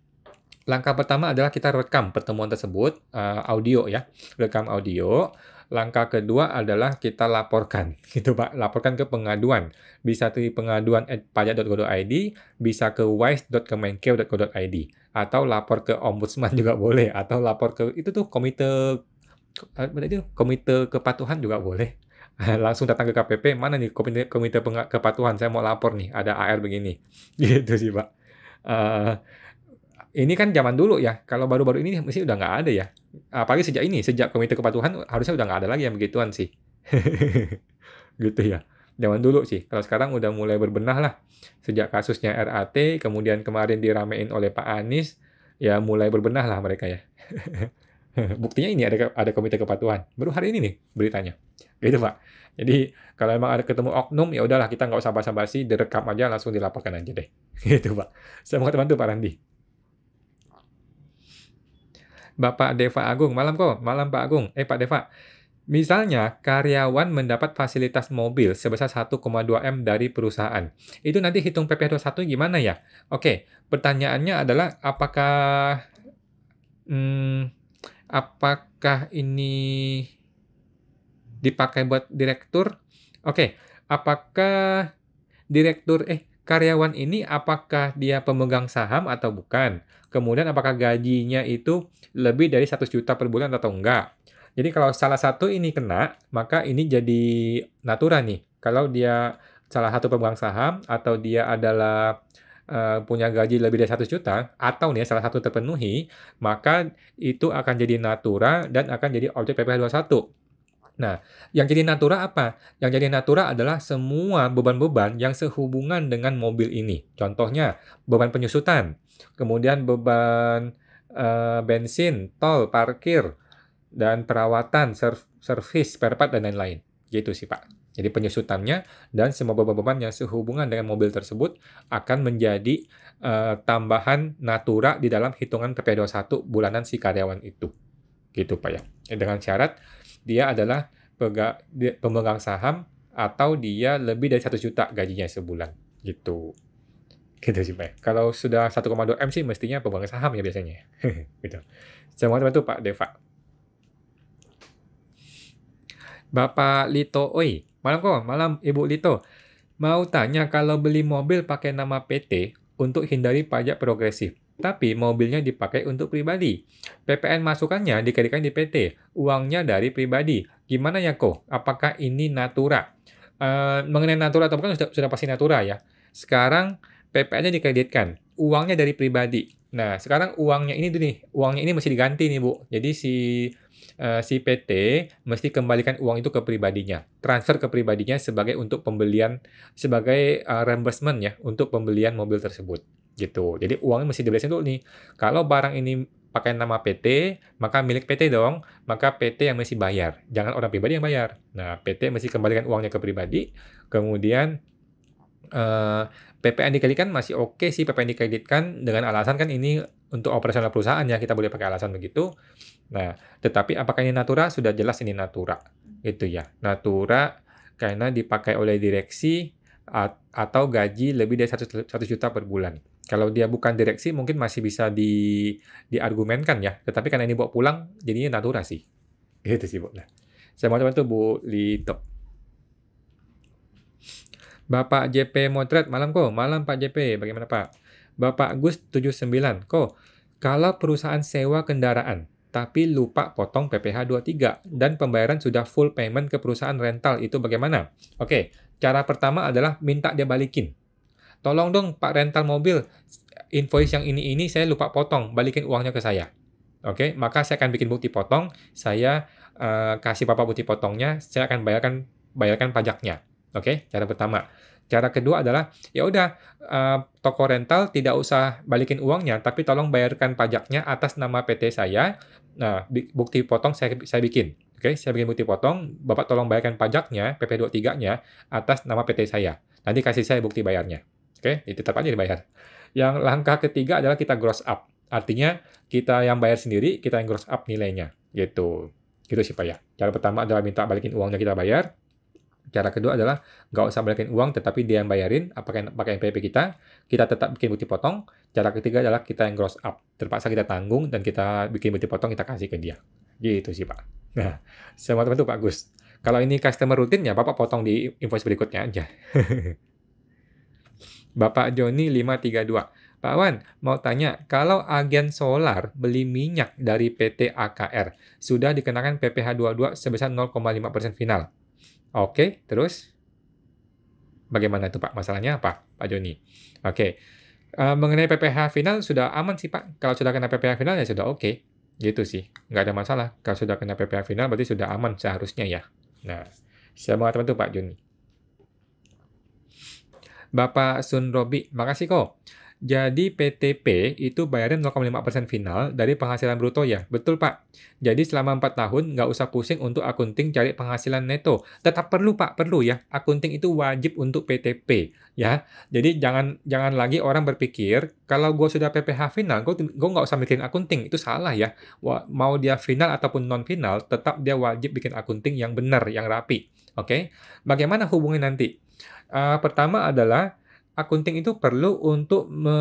Langkah pertama adalah kita rekam pertemuan tersebut, uh, audio ya. Rekam audio, langkah kedua adalah kita laporkan *laughs* gitu Pak laporkan ke pengaduan bisa di pengaduan pajak.go.id bisa ke wise.kemenkeu.go.id atau lapor ke ombudsman *laughs* juga boleh atau lapor ke itu tuh komite eh, itu komite kepatuhan juga boleh *laughs* langsung datang ke KPP mana nih komite komite kepatuhan saya mau lapor nih ada AR begini gitu sih Pak uh, ini kan zaman dulu ya. Kalau baru-baru ini mesti udah nggak ada ya. Apalagi sejak ini, sejak komite kepatuhan harusnya udah nggak ada lagi yang begituan sih. *laughs* gitu ya. Zaman dulu sih. Kalau sekarang udah mulai berbenah lah. Sejak kasusnya RAT, kemudian kemarin diramein oleh Pak Anies, ya mulai berbenah lah mereka ya. *laughs* Buktinya ini ada ada komite kepatuhan. Baru hari ini nih beritanya. Gitu Pak. Jadi kalau emang ada ketemu oknum ya udahlah kita nggak usah basa-basi, direkam aja langsung dilaporkan aja deh. *laughs* Gitu Pak. Saya mau bantu Pak Randi. Bapak Deva Agung. Malam kok, malam Pak Agung. Eh Pak Deva, misalnya karyawan mendapat fasilitas mobil sebesar 1,2 M dari perusahaan. Itu nanti hitung PP21 gimana ya? Oke, pertanyaannya adalah apakah hmm, apakah ini dipakai buat direktur? Oke, apakah direktur eh karyawan ini apakah dia pemegang saham atau bukan. Kemudian apakah gajinya itu lebih dari satu juta per bulan atau enggak. Jadi kalau salah satu ini kena, maka ini jadi natura nih. Kalau dia salah satu pemegang saham atau dia adalah uh, punya gaji lebih dari 100 juta atau nih salah satu terpenuhi, maka itu akan jadi natura dan akan jadi objek PPh 21 Nah, yang jadi natura apa? Yang jadi natura adalah semua beban-beban yang sehubungan dengan mobil ini. Contohnya, beban penyusutan, kemudian beban uh, bensin, tol, parkir, dan perawatan, serv servis, spare part, dan lain-lain. Gitu sih, Pak. Jadi penyusutannya dan semua beban-beban yang sehubungan dengan mobil tersebut akan menjadi uh, tambahan natura di dalam hitungan PP21 bulanan si karyawan itu. Gitu Pak ya. Dengan syarat dia adalah pemegang saham atau dia lebih dari satu juta gajinya sebulan gitu gitu sih Pak. Kalau sudah 1,2 M sih mestinya pemegang saham ya biasanya. *laughs* gitu. Sama itu Pak Deva. Bapak Lito, oi, malam kok, malam Ibu Lito. Mau tanya kalau beli mobil pakai nama PT untuk hindari pajak progresif tapi mobilnya dipakai untuk pribadi. PPN masukannya dikalikan di PT, uangnya dari pribadi. Gimana ya kok? Apakah ini natura? E, mengenai natura atau bukan sudah, sudah pasti natura ya. Sekarang PPN-nya dikreditkan, uangnya dari pribadi. Nah, sekarang uangnya ini tuh nih, uangnya ini mesti diganti nih, Bu. Jadi si e, si PT mesti kembalikan uang itu ke pribadinya, transfer ke pribadinya sebagai untuk pembelian sebagai e, reimbursement ya untuk pembelian mobil tersebut gitu. Jadi uangnya mesti dibelasin dulu nih. Kalau barang ini pakai nama PT, maka milik PT dong, maka PT yang mesti bayar. Jangan orang pribadi yang bayar. Nah, PT mesti kembalikan uangnya ke pribadi, kemudian eh, PPN dikreditkan masih oke okay sih PPN dikreditkan dengan alasan kan ini untuk operasional perusahaan ya, kita boleh pakai alasan begitu. Nah, tetapi apakah ini Natura? Sudah jelas ini Natura. Gitu ya. Natura karena dipakai oleh direksi atau gaji lebih dari satu juta per bulan. Kalau dia bukan direksi mungkin masih bisa di diargumenkan ya. Tetapi karena ini bawa pulang jadinya natura sih. Itu sih Bu. Nah, saya mau coba tuh Bu Lito. Bapak JP Motret, malam kok. Malam Pak JP, bagaimana Pak? Bapak Gus 79, kok. Kalau perusahaan sewa kendaraan, tapi lupa potong PPh 23 dan pembayaran sudah full payment ke perusahaan rental itu bagaimana? Oke, cara pertama adalah minta dia balikin tolong dong Pak rental mobil, invoice yang ini ini saya lupa potong, balikin uangnya ke saya. Oke, okay? maka saya akan bikin bukti potong, saya uh, kasih Bapak bukti potongnya, saya akan bayarkan bayarkan pajaknya. Oke, okay? cara pertama. Cara kedua adalah ya udah uh, toko rental tidak usah balikin uangnya, tapi tolong bayarkan pajaknya atas nama PT saya. Nah, bukti potong saya saya bikin. Oke, okay? saya bikin bukti potong, Bapak tolong bayarkan pajaknya, PP23-nya atas nama PT saya. Nanti kasih saya bukti bayarnya. Oke, okay? Ya tetap aja dibayar. Yang langkah ketiga adalah kita gross up. Artinya kita yang bayar sendiri, kita yang gross up nilainya. Gitu. Gitu sih Pak ya. Cara pertama adalah minta balikin uangnya kita bayar. Cara kedua adalah nggak usah balikin uang, tetapi dia yang bayarin pakai pakai NPP kita. Kita tetap bikin bukti potong. Cara ketiga adalah kita yang gross up. Terpaksa kita tanggung dan kita bikin bukti potong, kita kasih ke dia. Gitu sih Pak. Nah, semua teman itu Pak Gus. Kalau ini customer rutin ya Bapak potong di invoice berikutnya aja. *laughs* Bapak Joni 532. Pak Wan, mau tanya, kalau agen solar beli minyak dari PT AKR, sudah dikenakan PPh 22 sebesar 0,5% final. Oke, terus? Bagaimana itu Pak? Masalahnya apa, Pak Joni? Oke, uh, mengenai PPh final sudah aman sih Pak. Kalau sudah kena PPh final ya sudah oke. Gitu sih, nggak ada masalah. Kalau sudah kena PPh final berarti sudah aman seharusnya ya. Nah, saya mau mengatakan itu Pak Joni. Bapak Sun Robi, makasih kok. Jadi PTP itu bayarin 0,5% final dari penghasilan bruto ya? Betul Pak. Jadi selama 4 tahun nggak usah pusing untuk akunting cari penghasilan neto. Tetap perlu Pak, perlu ya. Akunting itu wajib untuk PTP ya. Jadi jangan jangan lagi orang berpikir kalau gue sudah PPH final, gue nggak usah bikin akunting. Itu salah ya. Mau dia final ataupun non final, tetap dia wajib bikin akunting yang benar, yang rapi. Oke, okay? bagaimana hubungin nanti? Uh, pertama adalah akunting itu perlu untuk me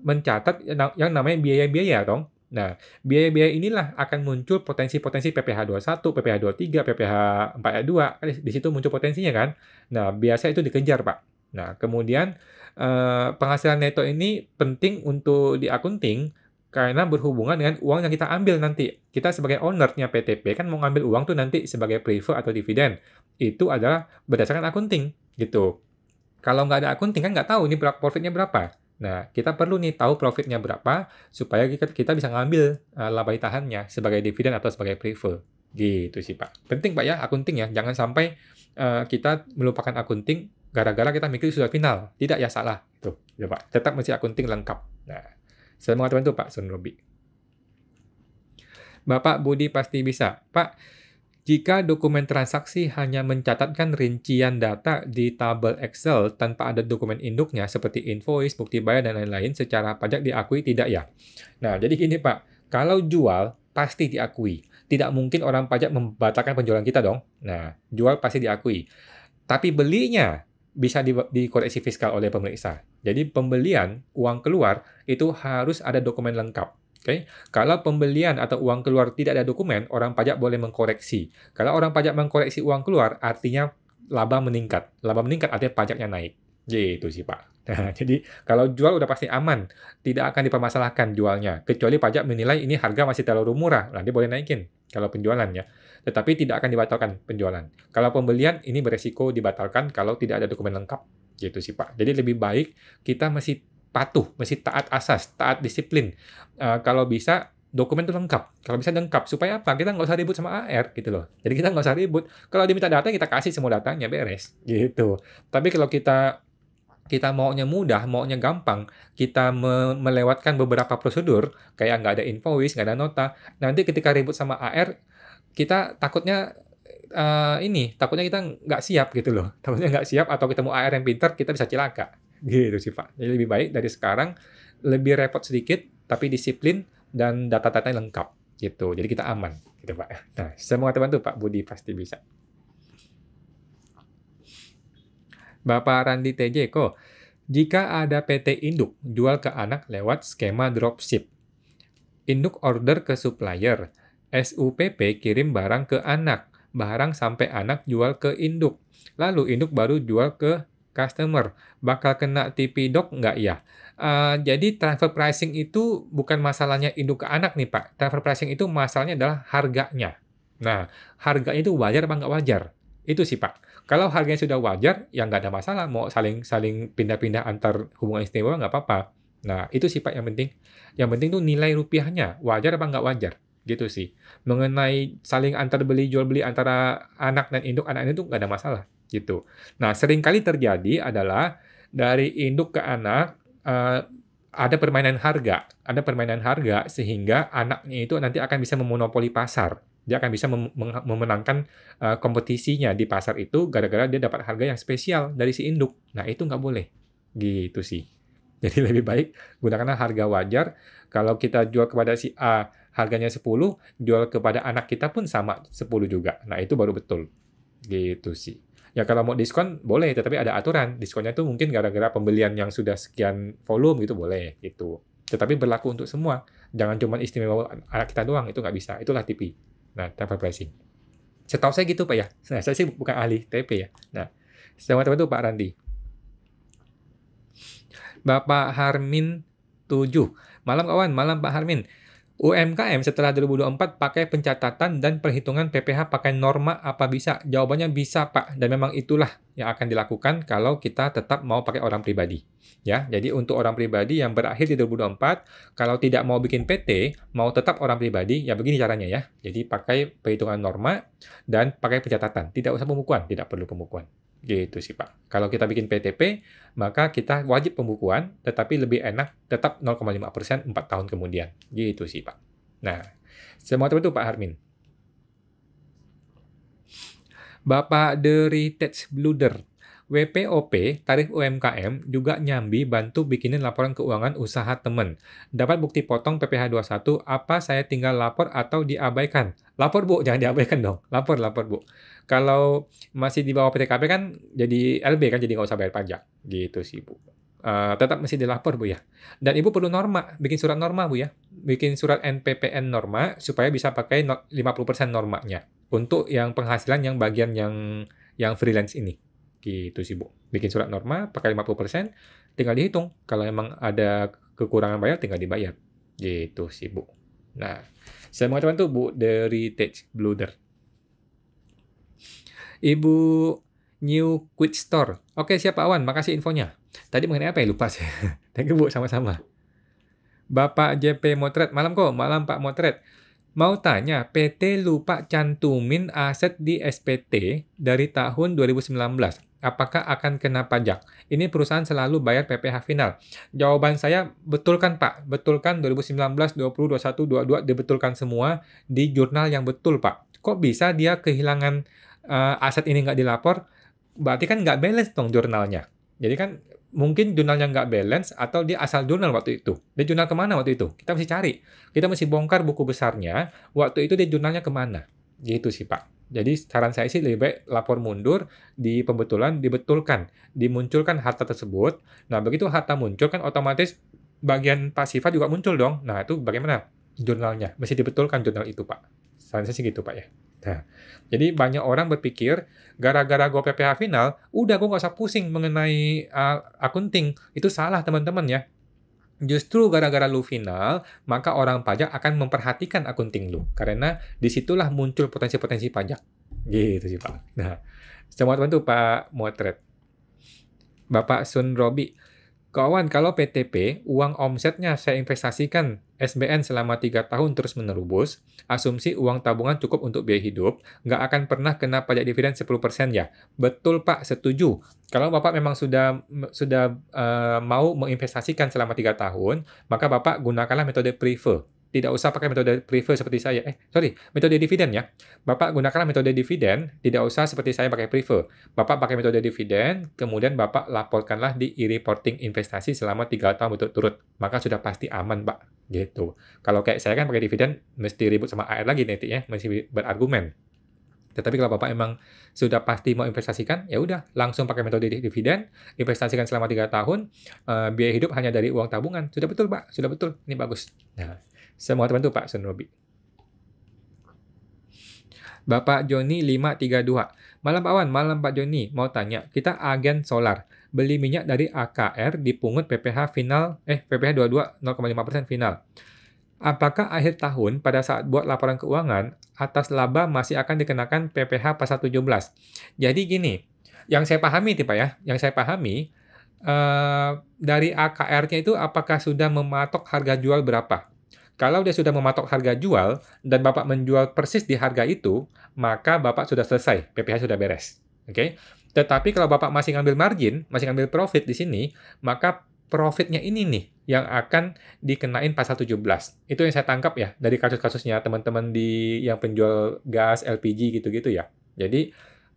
mencatat yang namanya biaya-biaya dong. Nah, biaya-biaya inilah akan muncul potensi-potensi PPh 21, PPh 23, PPh 42. Kan di situ muncul potensinya kan. Nah, biasa itu dikejar, Pak. Nah, kemudian eh, penghasilan neto ini penting untuk di akunting karena berhubungan dengan uang yang kita ambil nanti. Kita sebagai ownernya PTP kan mau ngambil uang tuh nanti sebagai prefer atau dividen. Itu adalah berdasarkan akunting gitu. Kalau nggak ada akun kan nggak tahu ini profitnya berapa. Nah, kita perlu nih tahu profitnya berapa supaya kita bisa ngambil uh, eh, laba tahannya sebagai dividen atau sebagai prefer. Gitu sih, Pak. Penting, Pak ya, akunting ya. Jangan sampai uh, kita melupakan akunting gara-gara kita mikir sudah final. Tidak ya salah. Tuh, gitu. ya Pak. Tetap mesti akunting lengkap. Nah, saya mengatakan itu, Pak Sun Robi. Bapak Budi pasti bisa. Pak, jika dokumen transaksi hanya mencatatkan rincian data di tabel Excel tanpa ada dokumen induknya seperti invoice, bukti bayar, dan lain-lain secara pajak diakui tidak ya? Nah, jadi gini Pak, kalau jual pasti diakui. Tidak mungkin orang pajak membatalkan penjualan kita dong. Nah, jual pasti diakui. Tapi belinya bisa dikoreksi fiskal oleh pemeriksa. Jadi pembelian uang keluar itu harus ada dokumen lengkap. Okay. Kalau pembelian atau uang keluar tidak ada dokumen, orang pajak boleh mengkoreksi. Kalau orang pajak mengkoreksi uang keluar, artinya laba meningkat. Laba meningkat artinya pajaknya naik. Gitu sih Pak. Nah, *laughs* jadi kalau jual udah pasti aman, tidak akan dipermasalahkan jualnya. Kecuali pajak menilai ini harga masih terlalu murah, nanti boleh naikin kalau penjualannya. Tetapi tidak akan dibatalkan penjualan. Kalau pembelian ini beresiko dibatalkan kalau tidak ada dokumen lengkap. Gitu sih Pak. Jadi lebih baik kita masih patuh, mesti taat asas, taat disiplin. Uh, kalau bisa dokumen itu lengkap. Kalau bisa lengkap, supaya apa? Kita nggak usah ribut sama AR gitu loh. Jadi kita nggak usah ribut. Kalau diminta data, kita kasih semua datanya beres gitu. Tapi kalau kita kita maunya mudah, maunya gampang, kita me melewatkan beberapa prosedur, kayak nggak ada invoice, nggak ada nota, nanti ketika ribut sama AR, kita takutnya uh, ini, takutnya kita nggak siap gitu loh. *laughs* Takutnya nggak siap atau ketemu AR yang pintar, kita bisa celaka gitu sih Pak. Jadi lebih baik dari sekarang lebih repot sedikit tapi disiplin dan data-datanya lengkap gitu. Jadi kita aman gitu Pak. Nah, semua terbantu Pak Budi pasti bisa. Bapak Randi TJ kok jika ada PT induk jual ke anak lewat skema dropship. Induk order ke supplier, SUPP kirim barang ke anak, barang sampai anak jual ke induk. Lalu induk baru jual ke customer bakal kena TP dok nggak ya? Uh, jadi transfer pricing itu bukan masalahnya induk ke anak nih Pak. Transfer pricing itu masalahnya adalah harganya. Nah, harganya itu wajar apa nggak wajar? Itu sih Pak. Kalau harganya sudah wajar, ya nggak ada masalah. Mau saling saling pindah-pindah antar hubungan istimewa nggak apa-apa. Nah, itu sih Pak yang penting. Yang penting tuh nilai rupiahnya, wajar apa nggak wajar gitu sih. Mengenai saling antar beli jual beli antara anak dan induk anak ini tuh nggak ada masalah gitu. Nah, seringkali terjadi adalah dari induk ke anak uh, ada permainan harga, ada permainan harga sehingga anaknya itu nanti akan bisa memonopoli pasar. Dia akan bisa memenangkan uh, kompetisinya di pasar itu gara-gara dia dapat harga yang spesial dari si induk. Nah, itu nggak boleh. Gitu sih. *laughs* Jadi lebih baik gunakanlah harga wajar. Kalau kita jual kepada si A harganya 10, jual kepada anak kita pun sama 10 juga. Nah, itu baru betul. Gitu sih. Ya kalau mau diskon boleh, tetapi ada aturan. Diskonnya itu mungkin gara-gara pembelian yang sudah sekian volume gitu boleh gitu. Tetapi berlaku untuk semua. Jangan cuma istimewa anak kita doang, itu nggak bisa. Itulah TV Nah, transfer pricing. Setahu saya gitu Pak ya. Nah, saya sih bukan ahli TP ya. Nah, selamat teman itu Pak Randi. Bapak Harmin 7. Malam kawan, malam Pak Harmin. UMKM setelah 2024 pakai pencatatan dan perhitungan PPH pakai norma apa bisa? Jawabannya bisa, Pak. Dan memang itulah yang akan dilakukan kalau kita tetap mau pakai orang pribadi. Ya, jadi untuk orang pribadi yang berakhir di 2024, kalau tidak mau bikin PT, mau tetap orang pribadi, ya begini caranya ya. Jadi pakai perhitungan norma dan pakai pencatatan. Tidak usah pembukuan, tidak perlu pembukuan. Gitu sih Pak. Kalau kita bikin PTP, maka kita wajib pembukuan, tetapi lebih enak tetap 0,5% empat tahun kemudian. Gitu sih Pak. Nah, semua itu Pak Harmin. Bapak Deritage Bluder WPOP, tarif UMKM, juga nyambi bantu bikinin laporan keuangan usaha temen. Dapat bukti potong PPh 21, apa saya tinggal lapor atau diabaikan? Lapor bu, jangan diabaikan dong. Lapor, lapor bu. Kalau masih di bawah PTKP kan jadi LB kan, jadi nggak usah bayar pajak. Gitu sih bu. Uh, tetap mesti dilapor Bu ya. Dan Ibu perlu norma, bikin surat norma Bu ya. Bikin surat NPPN norma supaya bisa pakai 50% normanya untuk yang penghasilan yang bagian yang yang freelance ini. Gitu sih Bu. Bikin surat norma pakai 50%, tinggal dihitung. Kalau emang ada kekurangan bayar, tinggal dibayar. Gitu sih Bu. Nah, saya mengatakan tuh Bu dari tech Bluder. Ibu New Quit Store. Oke, siapa Awan. Makasih infonya. Tadi mengenai apa ya? Lupa sih. *laughs* Thank you Bu, sama-sama. Bapak JP Motret. Malam kok, malam Pak Motret. Mau tanya, PT lupa cantumin aset di SPT dari tahun 2019 apakah akan kena pajak? Ini perusahaan selalu bayar PPh final. Jawaban saya betulkan Pak? betulkan 2019, 20, 21, 22 dibetulkan semua di jurnal yang betul Pak. Kok bisa dia kehilangan uh, aset ini nggak dilapor? Berarti kan nggak balance dong jurnalnya. Jadi kan mungkin jurnalnya nggak balance atau dia asal jurnal waktu itu. Dia jurnal kemana waktu itu? Kita mesti cari. Kita mesti bongkar buku besarnya. Waktu itu dia jurnalnya kemana? Gitu sih Pak. Jadi saran saya sih lebih baik lapor mundur, di pembetulan dibetulkan, dimunculkan harta tersebut. Nah begitu harta muncul kan otomatis bagian pasifat juga muncul dong. Nah itu bagaimana jurnalnya? Mesti dibetulkan jurnal itu Pak. Saran saya sih gitu Pak ya. Nah, jadi banyak orang berpikir gara-gara gue PPH final, udah gue nggak usah pusing mengenai uh, akunting. Itu salah teman-teman ya. Justru gara-gara lu final, maka orang pajak akan memperhatikan akunting lu. Karena disitulah muncul potensi-potensi pajak. Gitu sih Pak. Nah, selamat bantu Pak Motret. Bapak Sun Robi, Kawan, kalau PTP, uang omsetnya saya investasikan SBN selama 3 tahun terus menerobos, asumsi uang tabungan cukup untuk biaya hidup, nggak akan pernah kena pajak dividen 10% ya. Betul Pak, setuju. Kalau Bapak memang sudah sudah uh, mau menginvestasikan selama 3 tahun, maka Bapak gunakanlah metode prefer tidak usah pakai metode prefer seperti saya. Eh, sorry, metode dividen ya. Bapak gunakanlah metode dividen, tidak usah seperti saya pakai prefer. Bapak pakai metode dividen, kemudian Bapak laporkanlah di e-reporting investasi selama 3 tahun berturut-turut. Maka sudah pasti aman, Pak. Gitu. Kalau kayak saya kan pakai dividen, mesti ribut sama AR lagi nanti ya, mesti berargumen. Tetapi kalau Bapak emang sudah pasti mau investasikan, ya udah langsung pakai metode dividen, investasikan selama 3 tahun, uh, biaya hidup hanya dari uang tabungan. Sudah betul, Pak. Sudah betul. Ini bagus. Nah, saya mau bantu Pak Sunrobi. Bapak Joni 532. Malam Pak Wan, malam Pak Joni. Mau tanya, kita agen solar. Beli minyak dari AKR dipungut PPH final, eh PPH 22 0,5% final. Apakah akhir tahun pada saat buat laporan keuangan, atas laba masih akan dikenakan PPH pasal 17? Jadi gini, yang saya pahami nih ya, yang saya pahami, uh, dari AKR-nya itu apakah sudah mematok harga jual berapa? Kalau dia sudah mematok harga jual dan Bapak menjual persis di harga itu, maka Bapak sudah selesai, PPH sudah beres. Oke. Okay? Tetapi kalau Bapak masih ngambil margin, masih ngambil profit di sini, maka profitnya ini nih yang akan dikenain pasal 17. Itu yang saya tangkap ya dari kasus-kasusnya teman-teman di yang penjual gas, LPG gitu-gitu ya. Jadi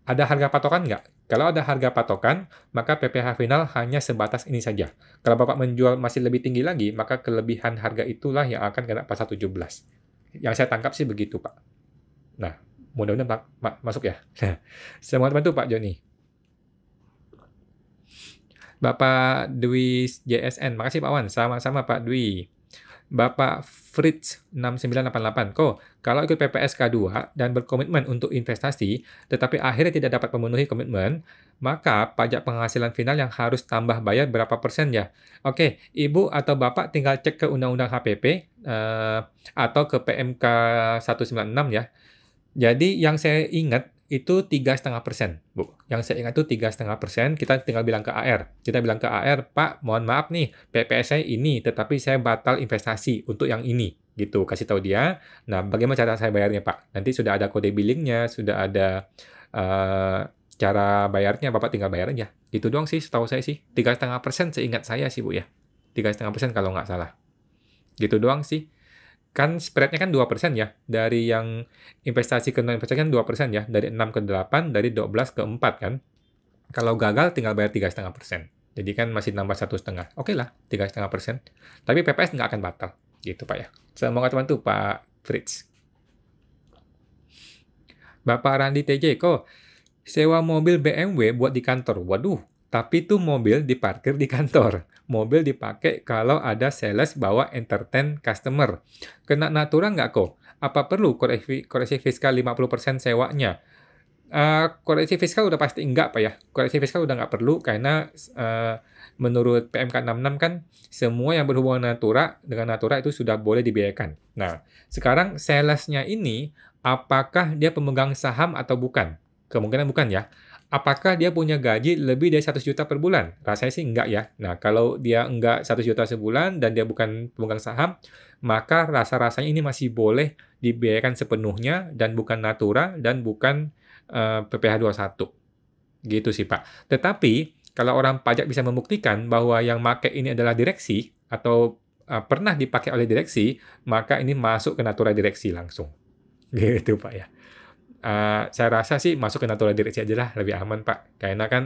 ada harga patokan nggak? Kalau ada harga patokan, maka PPH final hanya sebatas ini saja. Kalau Bapak menjual masih lebih tinggi lagi, maka kelebihan harga itulah yang akan kena pasal 17. Yang saya tangkap sih begitu, Pak. Nah, mudah-mudahan Pak ma masuk ya. Semoga *laughs* bantu Pak Joni. Bapak Dwi JSN, makasih Pak Wan. Sama-sama Pak Dwi. Bapak Fritz 6988. kok. kalau ikut PPSK 2 dan berkomitmen untuk investasi, tetapi akhirnya tidak dapat memenuhi komitmen, maka pajak penghasilan final yang harus tambah bayar berapa persen ya? Oke, ibu atau bapak tinggal cek ke Undang-Undang HPP uh, eh, atau ke PMK 196 ya. Jadi yang saya ingat itu tiga setengah persen, bu. Yang saya ingat itu tiga setengah persen. Kita tinggal bilang ke AR, kita bilang ke AR, Pak, mohon maaf nih, PPS saya ini, tetapi saya batal investasi untuk yang ini, gitu. Kasih tahu dia. Nah, bagaimana cara saya bayarnya, Pak? Nanti sudah ada kode billingnya, sudah ada uh, cara bayarnya, bapak tinggal bayar aja. gitu doang sih, setahu saya sih. Tiga setengah persen, seingat saya sih, bu ya. Tiga setengah persen kalau nggak salah. Gitu doang sih kan spreadnya kan 2% ya dari yang investasi ke non investasi kan 2% ya dari 6 ke 8 dari 12 ke 4 kan kalau gagal tinggal bayar 3,5% jadi kan masih nambah satu setengah oke lah 3,5% tapi PPS nggak akan batal gitu Pak ya saya mau katakan tuh Pak Fritz Bapak Randi TJ kok sewa mobil BMW buat di kantor waduh tapi tuh mobil diparkir di kantor. *laughs* Mobil dipakai kalau ada sales bawa entertain customer. Kena natura nggak kok? Apa perlu koreksi, koreksi fiskal 50% sewanya? Uh, koreksi fiskal udah pasti enggak Pak ya. Koreksi fiskal udah nggak perlu karena uh, menurut PMK 66 kan semua yang berhubungan natura dengan natura itu sudah boleh dibiayakan. Nah, sekarang salesnya ini apakah dia pemegang saham atau bukan? Kemungkinan bukan ya apakah dia punya gaji lebih dari 100 juta per bulan? Rasanya sih enggak ya. Nah, kalau dia enggak 100 juta sebulan dan dia bukan pemegang saham, maka rasa-rasanya ini masih boleh dibiayakan sepenuhnya dan bukan natura dan bukan uh, PPh 21. Gitu sih, Pak. Tetapi kalau orang pajak bisa membuktikan bahwa yang make ini adalah direksi atau uh, pernah dipakai oleh direksi, maka ini masuk ke natura direksi langsung. *laughs* Gitu, Pak ya. Eh, saya rasa sih masuk ke natural direksi aja lah lebih aman Pak karena kan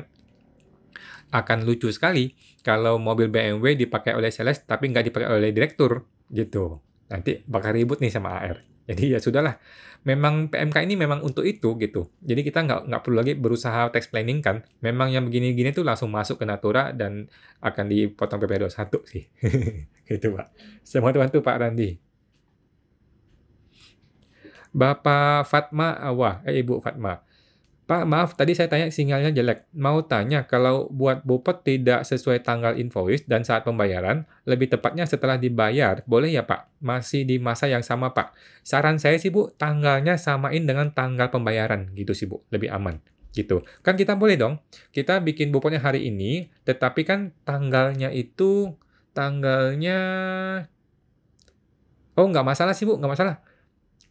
akan lucu sekali kalau mobil BMW dipakai oleh sales tapi nggak dipakai oleh direktur gitu nanti bakal ribut nih sama AR jadi ya sudahlah memang PMK ini memang untuk itu gitu jadi kita nggak nggak perlu lagi berusaha tax planning kan memang yang begini-gini tuh langsung masuk ke Natura dan akan dipotong PP21 sih *laughs* gitu Pak semua teman tuh Pak Randi Bapak Fatma, Awah, ah, eh Ibu Fatma. Pak, maaf tadi saya tanya sinyalnya jelek. Mau tanya kalau buat bopet tidak sesuai tanggal invoice dan saat pembayaran, lebih tepatnya setelah dibayar, boleh ya Pak? Masih di masa yang sama Pak. Saran saya sih Bu, tanggalnya samain dengan tanggal pembayaran gitu sih Bu, lebih aman gitu. Kan kita boleh dong, kita bikin bopetnya hari ini, tetapi kan tanggalnya itu, tanggalnya... Oh, nggak masalah sih Bu, nggak masalah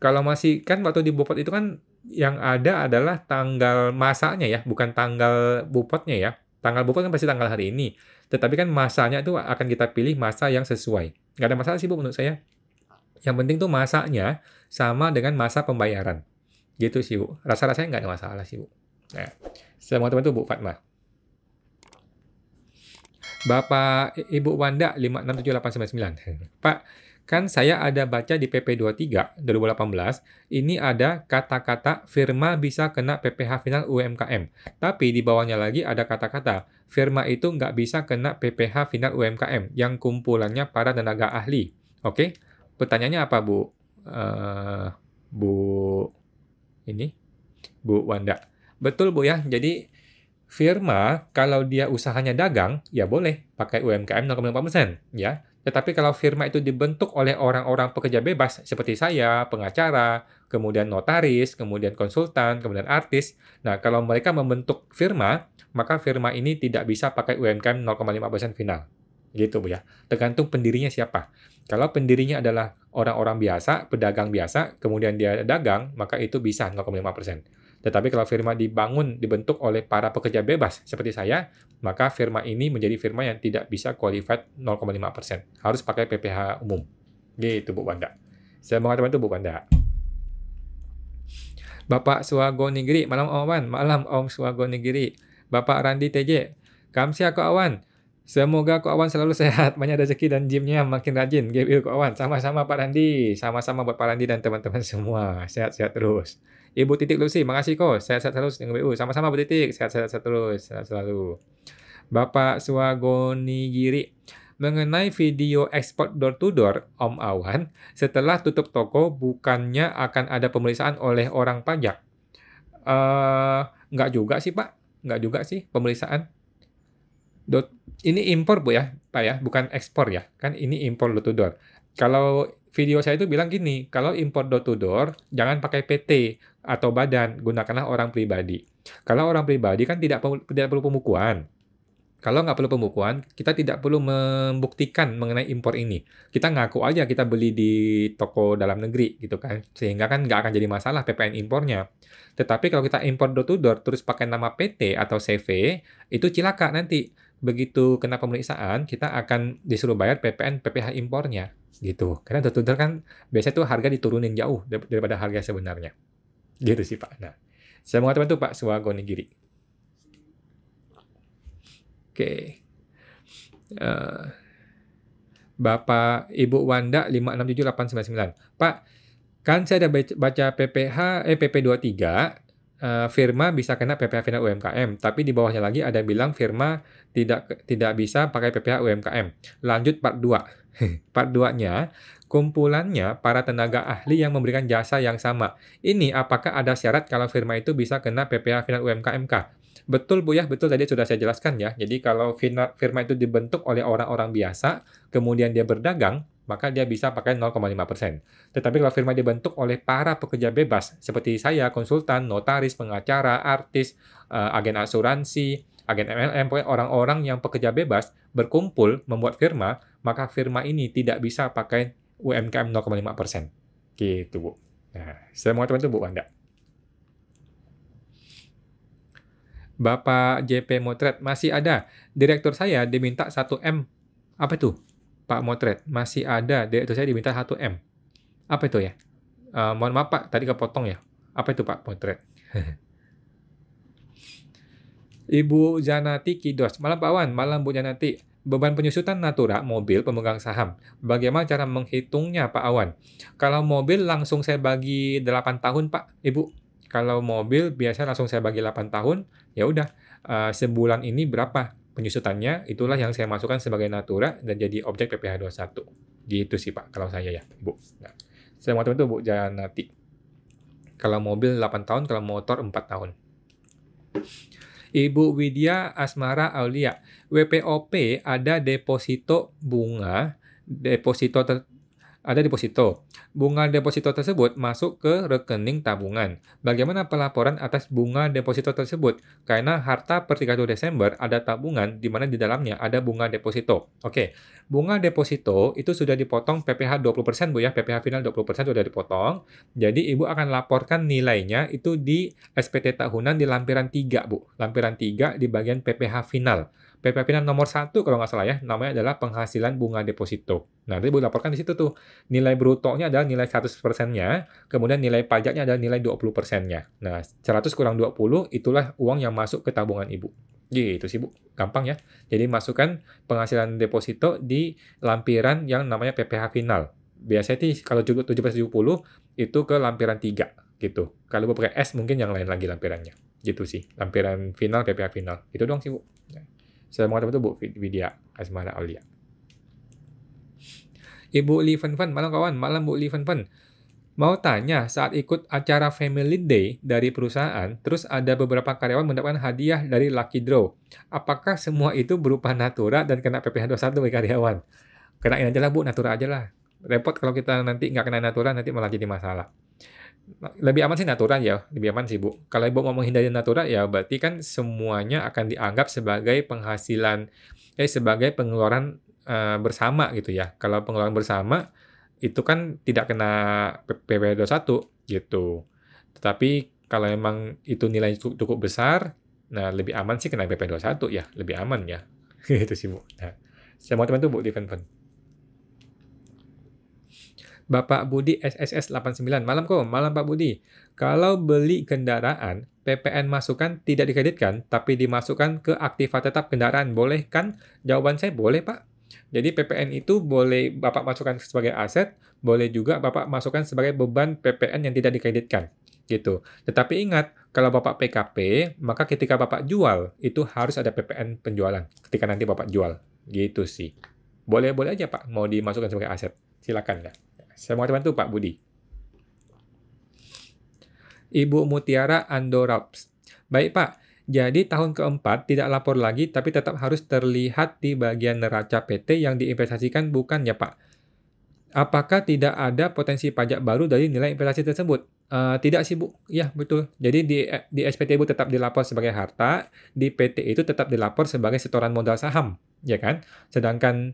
kalau masih kan waktu di Bopot itu kan yang ada adalah tanggal masanya ya, bukan tanggal Bopotnya ya. Tanggal Bopot kan pasti tanggal hari ini. Tetapi kan masanya itu akan kita pilih masa yang sesuai. Gak ada masalah sih Bu menurut saya. Yang penting tuh masanya sama dengan masa pembayaran. Gitu sih Bu. Rasa-rasanya nggak ada masalah sih Bu. Nah, sama teman tuh Bu Fatma. Bapak Ibu Wanda 567899. Pak, Kan saya ada baca di PP23 2018, ini ada kata-kata firma bisa kena PPH final UMKM. Tapi di bawahnya lagi ada kata-kata firma itu nggak bisa kena PPH final UMKM yang kumpulannya para tenaga ahli. Oke, pertanyaannya apa Bu? Uh, Bu ini Bu Wanda. Betul Bu ya, jadi firma kalau dia usahanya dagang ya boleh pakai UMKM 0,5% ya tetapi kalau firma itu dibentuk oleh orang-orang pekerja bebas seperti saya, pengacara, kemudian notaris, kemudian konsultan, kemudian artis. Nah, kalau mereka membentuk firma, maka firma ini tidak bisa pakai UMKM 0,5% final. Gitu Bu ya. Tergantung pendirinya siapa. Kalau pendirinya adalah orang-orang biasa, pedagang biasa, kemudian dia dagang, maka itu bisa 0,5%. Tetapi kalau firma dibangun, dibentuk oleh para pekerja bebas seperti saya, maka firma ini menjadi firma yang tidak bisa qualified 0,5%. Harus pakai PPH umum. Gitu Bu Wanda. Saya mengatakan itu Bu Wanda. Bapak Suwago Nigiri, malam Om Wan, malam Om Suwago Nigiri. Bapak Randi TJ, Kamsi Ko Awan, Semoga Kok Awan selalu sehat, banyak rezeki dan gymnya makin rajin. Gabriel Kok Awan, sama-sama Pak Randi, sama-sama buat Pak Randi dan teman-teman semua. Sehat-sehat terus. Ibu Titik Lucy, makasih kok. Sehat-sehat terus dengan BU. Sama-sama Bu Titik, sehat-sehat terus. Sehat selalu. Bapak Giri mengenai video ekspor door to door, Om Awan, setelah tutup toko, bukannya akan ada pemeriksaan oleh orang pajak? Uh, nggak juga sih, Pak. Nggak juga sih pemeriksaan. Dot, ini impor, Bu, ya, Pak, ya. Bukan ekspor, ya. Kan ini impor door to door. Kalau video saya itu bilang gini, kalau impor door to door, jangan pakai PT atau badan, gunakanlah orang pribadi. Kalau orang pribadi kan tidak tidak perlu pemukuan. Kalau nggak perlu pemukuan kita tidak perlu membuktikan mengenai impor ini. Kita ngaku aja kita beli di toko dalam negeri gitu kan. Sehingga kan nggak akan jadi masalah PPN impornya. Tetapi kalau kita impor door to door terus pakai nama PT atau CV, itu cilaka nanti. Begitu kena pemeriksaan, kita akan disuruh bayar PPN PPH impornya gitu. Karena door to door kan biasanya tuh harga diturunin jauh daripada harga sebenarnya. Gitu sih Pak. Nah, saya mengatakan itu Pak semua Giri Oke. Okay. Uh, eh, Bapak Ibu Wanda 567899. Pak, kan saya ada baca PPH eh PP23 uh, firma bisa kena PPh final UMKM, tapi di bawahnya lagi ada yang bilang firma tidak tidak bisa pakai PPh UMKM. Lanjut part 2. *laughs* part 2-nya kumpulannya para tenaga ahli yang memberikan jasa yang sama. Ini apakah ada syarat kalau firma itu bisa kena PPh final UMKMK? Betul Bu ya, betul tadi sudah saya jelaskan ya. Jadi kalau firma itu dibentuk oleh orang-orang biasa, kemudian dia berdagang, maka dia bisa pakai 0,5%. Tetapi kalau firma dibentuk oleh para pekerja bebas, seperti saya, konsultan, notaris, pengacara, artis, uh, agen asuransi, agen MLM, orang-orang yang pekerja bebas berkumpul membuat firma, maka firma ini tidak bisa pakai UMKM 0,5%. Gitu, Bu. Nah, saya mau teman teman Bu Anda. Bapak JP Motret masih ada. Direktur saya diminta 1M. Apa itu? Pak Motret, masih ada direktur saya diminta 1M. Apa itu ya? Uh, mohon maaf Pak, tadi kepotong ya. Apa itu Pak Motret? *laughs* Ibu Janati Kidos. Malam Pak Wan, malam Bu Janati. Beban penyusutan natura mobil pemegang saham. Bagaimana cara menghitungnya Pak Awan? Kalau mobil langsung saya bagi 8 tahun Pak, Ibu. Kalau mobil biasa langsung saya bagi 8 tahun, ya udah uh, sebulan ini berapa? penyusutannya itulah yang saya masukkan sebagai natura dan jadi objek PPH 21. Gitu sih Pak kalau saya ya, Bu. Nah, saya itu Bu nanti Kalau mobil 8 tahun, kalau motor 4 tahun. Ibu Widya Asmara Aulia, WPOP ada deposito bunga, deposito ter ada deposito. Bunga deposito tersebut masuk ke rekening tabungan. Bagaimana pelaporan atas bunga deposito tersebut? Karena harta per 31 Desember ada tabungan di mana di dalamnya ada bunga deposito. Oke, bunga deposito itu sudah dipotong PPh 20% Bu ya, PPh final 20% sudah dipotong. Jadi Ibu akan laporkan nilainya itu di SPT tahunan di lampiran 3 Bu. Lampiran 3 di bagian PPh final. PP nomor satu kalau nggak salah ya, namanya adalah penghasilan bunga deposito. Nah, nanti laporkan di situ tuh. Nilai brutonya adalah nilai 100%-nya, kemudian nilai pajaknya adalah nilai 20%-nya. Nah, 100 kurang 20 itulah uang yang masuk ke tabungan ibu. Gitu sih, Bu. Gampang ya. Jadi masukkan penghasilan deposito di lampiran yang namanya PPH final. Biasanya sih kalau puluh itu ke lampiran 3 gitu. Kalau pakai S mungkin yang lain lagi lampirannya. Gitu sih, lampiran final PPH final. Itu doang sih, Bu. Ya. Saya mengatakan itu Bu Widya Asmara Aulia. Ibu eh, Li Fen Fen, malam kawan, malam Bu Li Fen Fen. Mau tanya, saat ikut acara Family Day dari perusahaan, terus ada beberapa karyawan mendapatkan hadiah dari Lucky Draw. Apakah semua itu berupa Natura dan kena PPh 21 bagi karyawan? Kenain aja lah Bu, Natura aja lah. Repot kalau kita nanti nggak kena Natura, nanti malah jadi masalah lebih aman sih natural ya, lebih aman sih Bu. Kalau Ibu mau menghindari natural ya berarti kan semuanya akan dianggap sebagai penghasilan, eh sebagai pengeluaran uh, bersama gitu ya. Kalau pengeluaran bersama itu kan tidak kena PP 21 gitu. Tetapi kalau memang itu nilai cukup besar, nah lebih aman sih kena PP 21 ya, lebih aman ya. *laughs* itu sih Bu. Nah, saya mau teman tuh Bu di Fenfen. Bapak Budi SSS 89. Malam kok, malam Pak Budi. Kalau beli kendaraan, PPN masukan tidak dikreditkan, tapi dimasukkan ke aktiva tetap kendaraan. Boleh kan? Jawaban saya boleh, Pak. Jadi PPN itu boleh Bapak masukkan sebagai aset, boleh juga Bapak masukkan sebagai beban PPN yang tidak dikreditkan gitu. Tetapi ingat, kalau Bapak PKP, maka ketika Bapak jual, itu harus ada PPN penjualan ketika nanti Bapak jual. Gitu sih. Boleh-boleh aja Pak, mau dimasukkan sebagai aset. Silakan ya. Saya mau bantu Pak Budi. Ibu Mutiara Andoraps. Baik Pak, jadi tahun keempat tidak lapor lagi tapi tetap harus terlihat di bagian neraca PT yang diinvestasikan bukan ya Pak? Apakah tidak ada potensi pajak baru dari nilai investasi tersebut? Eh, tidak sih Bu, ya betul. Jadi di di SPT ibu tetap dilapor sebagai harta, di PT itu tetap dilapor sebagai setoran modal saham, ya kan? Sedangkan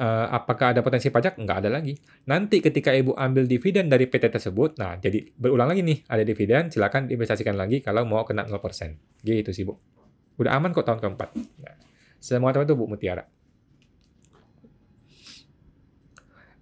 uh, apakah ada potensi pajak? Nggak ada lagi. Nanti ketika Ibu ambil dividen dari PT tersebut, nah jadi berulang lagi nih, ada dividen, silakan diinvestasikan lagi kalau mau kena 0%. Gitu sih Bu. Udah aman kok tahun keempat. Nah, semua teman itu Bu Mutiara.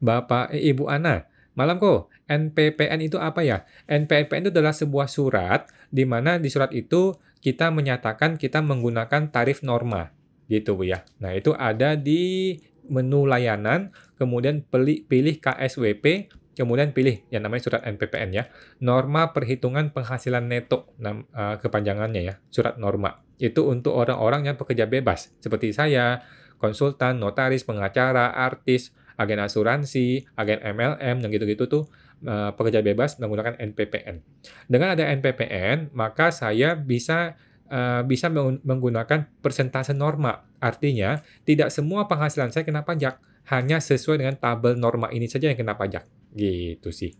Bapak, Ibu Ana, malam kok. NPPN itu apa ya? NPPN itu adalah sebuah surat di mana di surat itu kita menyatakan kita menggunakan tarif norma gitu Bu ya. Nah, itu ada di menu layanan, kemudian pilih, pilih KSWP, kemudian pilih yang namanya surat NPPN ya. Norma perhitungan penghasilan neto nam, eh, kepanjangannya ya, surat norma. Itu untuk orang-orang yang pekerja bebas seperti saya, konsultan, notaris, pengacara, artis, agen asuransi, agen MLM, yang gitu-gitu tuh Eh, pekerja bebas menggunakan NPPN. Dengan ada NPPN, maka saya bisa eh, bisa menggunakan persentase norma. Artinya, tidak semua penghasilan saya kena pajak, hanya sesuai dengan tabel norma ini saja yang kena pajak. Gitu sih.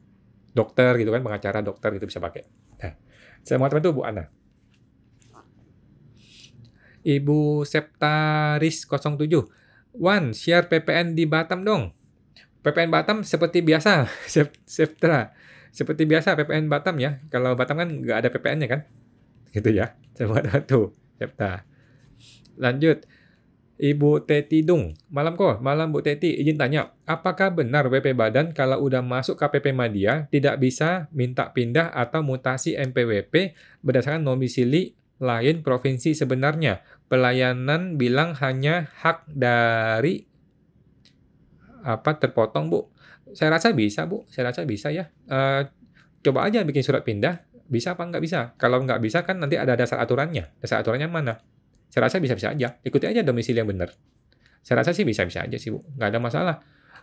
Dokter gitu kan, pengacara dokter itu bisa pakai. Nah, saya mau teman itu Bu Ana. Ibu Septaris 07. Wan, share PPN di Batam dong. PPN Batam seperti biasa, *laughs* Septra. Seperti biasa PPN Batam ya. Kalau Batam kan nggak ada PPN-nya kan. Gitu ya. Coba *laughs* tuh Seftra. Lanjut. Ibu Teti Dung. Malam kok, malam Bu Teti. Izin tanya, apakah benar WP Badan kalau udah masuk KPP Madia tidak bisa minta pindah atau mutasi MPWP berdasarkan domisili lain provinsi sebenarnya? Pelayanan bilang hanya hak dari apa terpotong bu saya rasa bisa bu saya rasa bisa ya uh, coba aja bikin surat pindah bisa apa nggak bisa kalau nggak bisa kan nanti ada dasar aturannya dasar aturannya mana saya rasa bisa bisa aja ikuti aja domisili yang benar saya rasa sih bisa bisa aja sih bu nggak ada masalah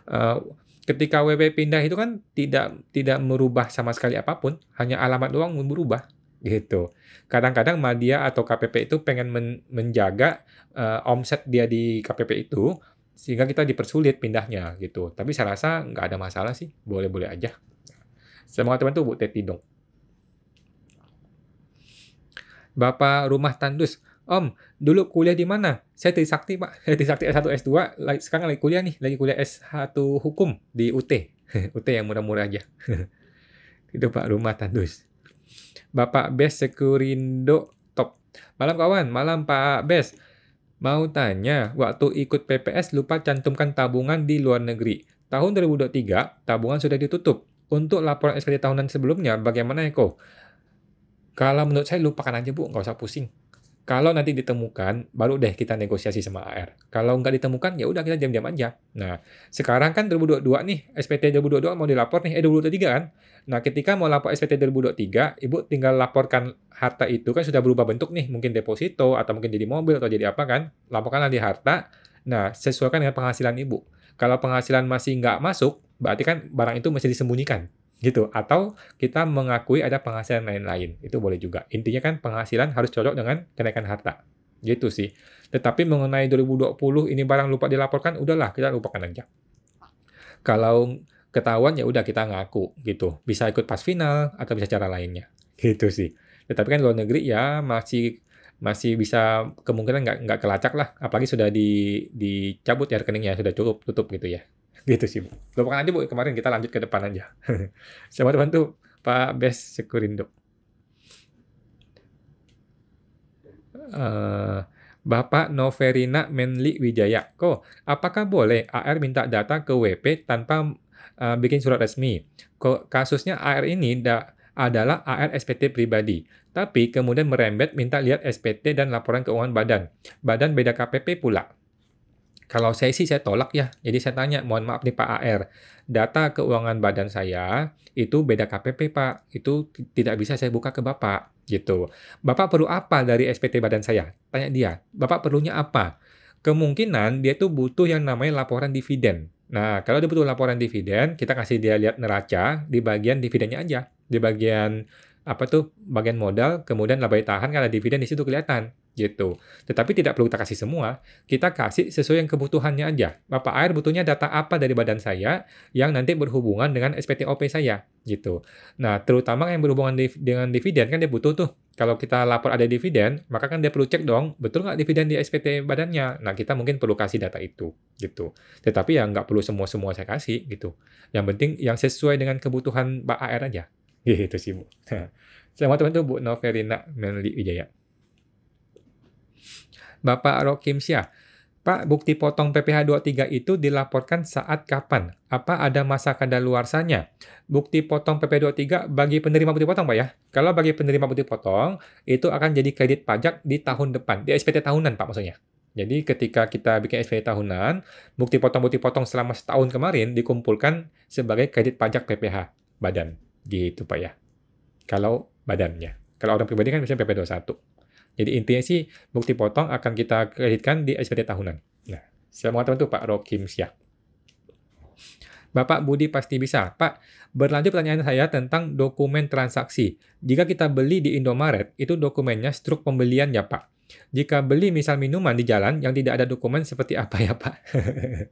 uh, ketika WP pindah itu kan tidak tidak merubah sama sekali apapun, hanya alamat doang berubah gitu. Kadang-kadang media atau KPP itu pengen men menjaga uh, omset dia di KPP itu sehingga kita dipersulit pindahnya gitu. Tapi saya rasa nggak ada masalah sih, boleh-boleh aja. Semoga teman tuh Bu Teti dong. Bapak rumah tandus, Om, dulu kuliah di mana? Saya Trisakti, Pak. Saya Trisakti S1, S2. Sekarang lagi kuliah nih, lagi kuliah S1 Hukum di UT. UT *laughs* yang murah-murah aja. *laughs* Itu Pak Rumah Tandus. Bapak Bes Sekurindo Top. Malam kawan, malam Pak Bes. Mau tanya, waktu ikut PPS lupa cantumkan tabungan di luar negeri. Tahun 2023, tabungan sudah ditutup. Untuk laporan SPT tahunan sebelumnya, bagaimana Eko? Kalau menurut saya lupakan aja Bu, nggak usah pusing. Kalau nanti ditemukan, baru deh kita negosiasi sama AR. Kalau nggak ditemukan, ya udah kita diam-diam aja. Nah, sekarang kan 2022 nih, SPT 2022 mau dilapor nih, eh 2023 kan? Nah, ketika mau lapor SPT 2023, Ibu tinggal laporkan harta itu kan sudah berubah bentuk nih, mungkin deposito, atau mungkin jadi mobil, atau jadi apa kan? Laporkanlah di harta, nah sesuaikan dengan penghasilan Ibu. Kalau penghasilan masih nggak masuk, berarti kan barang itu masih disembunyikan gitu atau kita mengakui ada penghasilan lain-lain itu boleh juga intinya kan penghasilan harus cocok dengan kenaikan harta gitu sih tetapi mengenai 2020 ini barang lupa dilaporkan udahlah kita lupakan aja kalau ketahuan ya udah kita ngaku gitu bisa ikut pas final atau bisa cara lainnya *laughs* gitu sih tetapi kan luar negeri ya masih masih bisa kemungkinan nggak nggak kelacak lah apalagi sudah di dicabut ya rekeningnya sudah cukup tutup gitu ya gitu sih bu lupakan aja bu kemarin kita lanjut ke depan aja sama *laughs* mau tuh Pak Bes Sekurindo uh, Bapak Noverina Menli Wijaya. kok apakah boleh AR minta data ke WP tanpa uh, bikin surat resmi? Kok kasusnya AR ini da adalah AR SPT pribadi, tapi kemudian merembet minta lihat SPT dan laporan keuangan badan. Badan beda KPP pula. Kalau saya sih saya tolak ya. Jadi saya tanya, mohon maaf nih Pak AR, data keuangan badan saya itu beda KPP Pak. Itu tidak bisa saya buka ke Bapak gitu. Bapak perlu apa dari SPT badan saya? Tanya dia. Bapak perlunya apa? Kemungkinan dia tuh butuh yang namanya laporan dividen. Nah, kalau dia butuh laporan dividen, kita kasih dia lihat neraca di bagian dividennya aja. Di bagian apa tuh bagian modal, kemudian laba tahan karena dividen di situ kelihatan gitu. Tetapi tidak perlu kita kasih semua, kita kasih sesuai yang kebutuhannya aja. Bapak air butuhnya data apa dari badan saya yang nanti berhubungan dengan SPTOP saya gitu. Nah, terutama yang berhubungan div dengan dividen kan dia butuh tuh. Kalau kita lapor ada dividen, maka kan dia perlu cek dong, betul nggak dividen di SPT badannya. Nah, kita mungkin perlu kasih data itu gitu. Tetapi ya nggak perlu semua-semua saya kasih gitu. Yang penting yang sesuai dengan kebutuhan Pak AR aja. *laughs* Gitu sih, Bu. *laughs* Selamat teman-teman Bu Noverina Menli Wijaya. Bapak Rokim Syah. Pak, bukti potong PPh 23 itu dilaporkan saat kapan? Apa ada masa kadaluarsanya? Bukti potong PPh 23 bagi penerima bukti potong, Pak ya. Kalau bagi penerima bukti potong, itu akan jadi kredit pajak di tahun depan, di SPT tahunan, Pak maksudnya. Jadi ketika kita bikin SPT tahunan, bukti potong-bukti potong selama setahun kemarin dikumpulkan sebagai kredit pajak PPh badan. Gitu, Pak ya. Kalau badannya. Kalau orang pribadi kan misalnya PP 21. Jadi intinya sih bukti potong akan kita kreditkan di SPT tahunan. Nah, saya mengatakan itu Pak Rokim ya. Bapak Budi pasti bisa. Pak, berlanjut pertanyaan saya tentang dokumen transaksi. Jika kita beli di Indomaret, itu dokumennya struk pembelian ya Pak. Jika beli misal minuman di jalan yang tidak ada dokumen seperti apa ya Pak?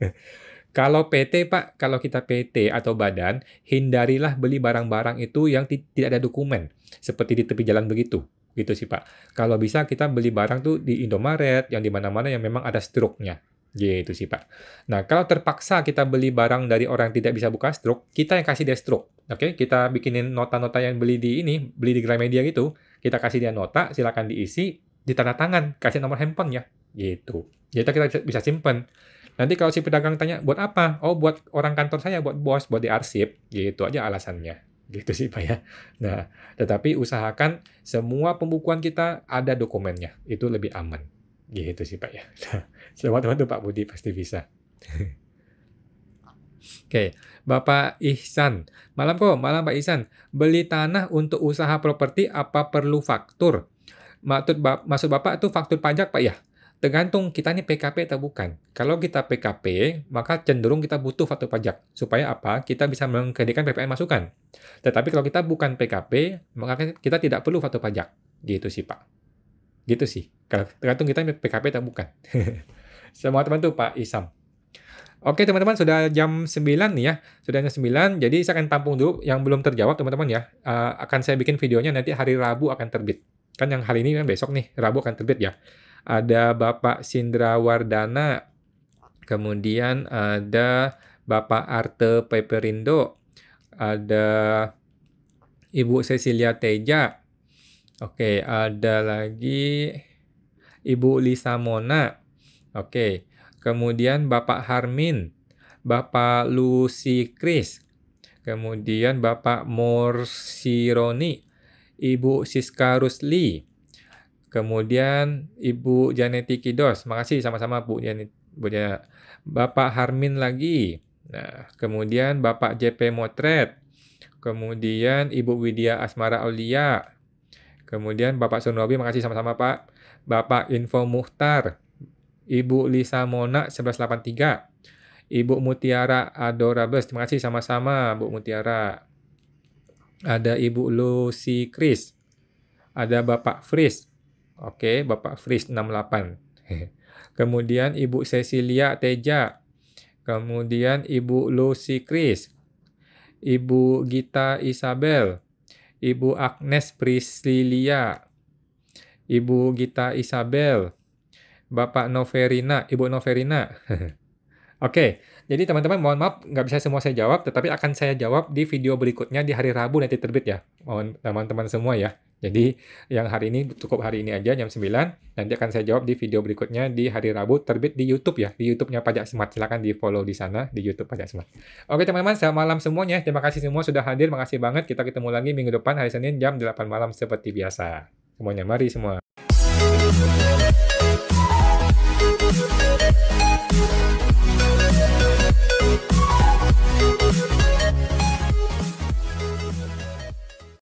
*laughs* Kalau PT Pak, kalau kita PT atau badan, hindarilah beli barang-barang itu yang tidak ada dokumen, seperti di tepi jalan begitu gitu sih Pak. Kalau bisa kita beli barang tuh di Indomaret yang di mana-mana yang memang ada struknya. Gitu sih Pak. Nah kalau terpaksa kita beli barang dari orang yang tidak bisa buka struk, kita yang kasih dia struk. Oke, okay? kita bikinin nota-nota yang beli di ini, beli di Gramedia gitu. Kita kasih dia nota, silakan diisi, di tanda tangan, kasih nomor handphone gitu. ya, Gitu. Jadi kita bisa simpen. Nanti kalau si pedagang tanya, buat apa? Oh, buat orang kantor saya, buat bos, buat di arsip. Gitu aja alasannya gitu sih Pak ya. Nah, tetapi usahakan semua pembukuan kita ada dokumennya, itu lebih aman. Gitu sih Pak ya. *laughs* Nah, selamat bantu Pak Budi pasti bisa. *laughs* Oke, Bapak Ihsan. Malam kok, malam Pak Ihsan. Beli tanah untuk usaha properti apa perlu faktur? Maksud, maksud Bapak itu faktur pajak Pak ya? Tergantung kita ini PKP atau bukan. Kalau kita PKP, maka cenderung kita butuh faktor pajak. Supaya apa? Kita bisa mengkreditkan PPN masukan. Tetapi kalau kita bukan PKP, maka kita tidak perlu faktor pajak. Gitu sih, Pak. Gitu sih. tergantung kita ini PKP atau bukan. *laughs* Semua teman tuh Pak Isam. Oke teman-teman sudah jam 9 nih ya Sudah jam 9 Jadi saya akan tampung dulu yang belum terjawab teman-teman ya uh, Akan saya bikin videonya nanti hari Rabu akan terbit Kan yang hari ini kan besok nih Rabu akan terbit ya ada Bapak Sindra Wardana, kemudian ada Bapak Arte Peperindo, ada Ibu Cecilia Teja, oke, ada lagi Ibu Lisa Mona, oke, kemudian Bapak Harmin, Bapak Lucy Chris, kemudian Bapak Morsironi, Ibu Siska Rusli, Kemudian Ibu Janeti Kidos, makasih sama-sama Bu Janet, Bu Janet. Bapak Harmin lagi. Nah, kemudian Bapak JP Motret. Kemudian Ibu Widya Asmara Aulia. Kemudian Bapak Sunobi, makasih sama-sama Pak. Bapak Info Muhtar. Ibu Lisa Mona 1183. Ibu Mutiara Adorabes, terima kasih sama-sama Bu Mutiara. Ada Ibu Lucy Kris. Ada Bapak Fris. Oke, Bapak Fris 68. *laughs* Kemudian Ibu Cecilia Teja. Kemudian Ibu Lucy Chris. Ibu Gita Isabel. Ibu Agnes Priscilia. Ibu Gita Isabel. Bapak Noverina, Ibu Noverina. *laughs* Oke, jadi teman-teman mohon maaf nggak bisa semua saya jawab, tetapi akan saya jawab di video berikutnya di hari Rabu nanti terbit ya. Mohon teman-teman semua ya. Jadi yang hari ini cukup hari ini aja jam 9. Nanti akan saya jawab di video berikutnya di hari Rabu terbit di YouTube ya. Di YouTube-nya Pajak Smart. Silahkan di follow di sana di YouTube Pajak Smart. Oke teman-teman, selamat malam semuanya. Terima kasih semua sudah hadir. Makasih banget. Kita ketemu lagi minggu depan hari Senin jam 8 malam seperti biasa. Semuanya mari semua.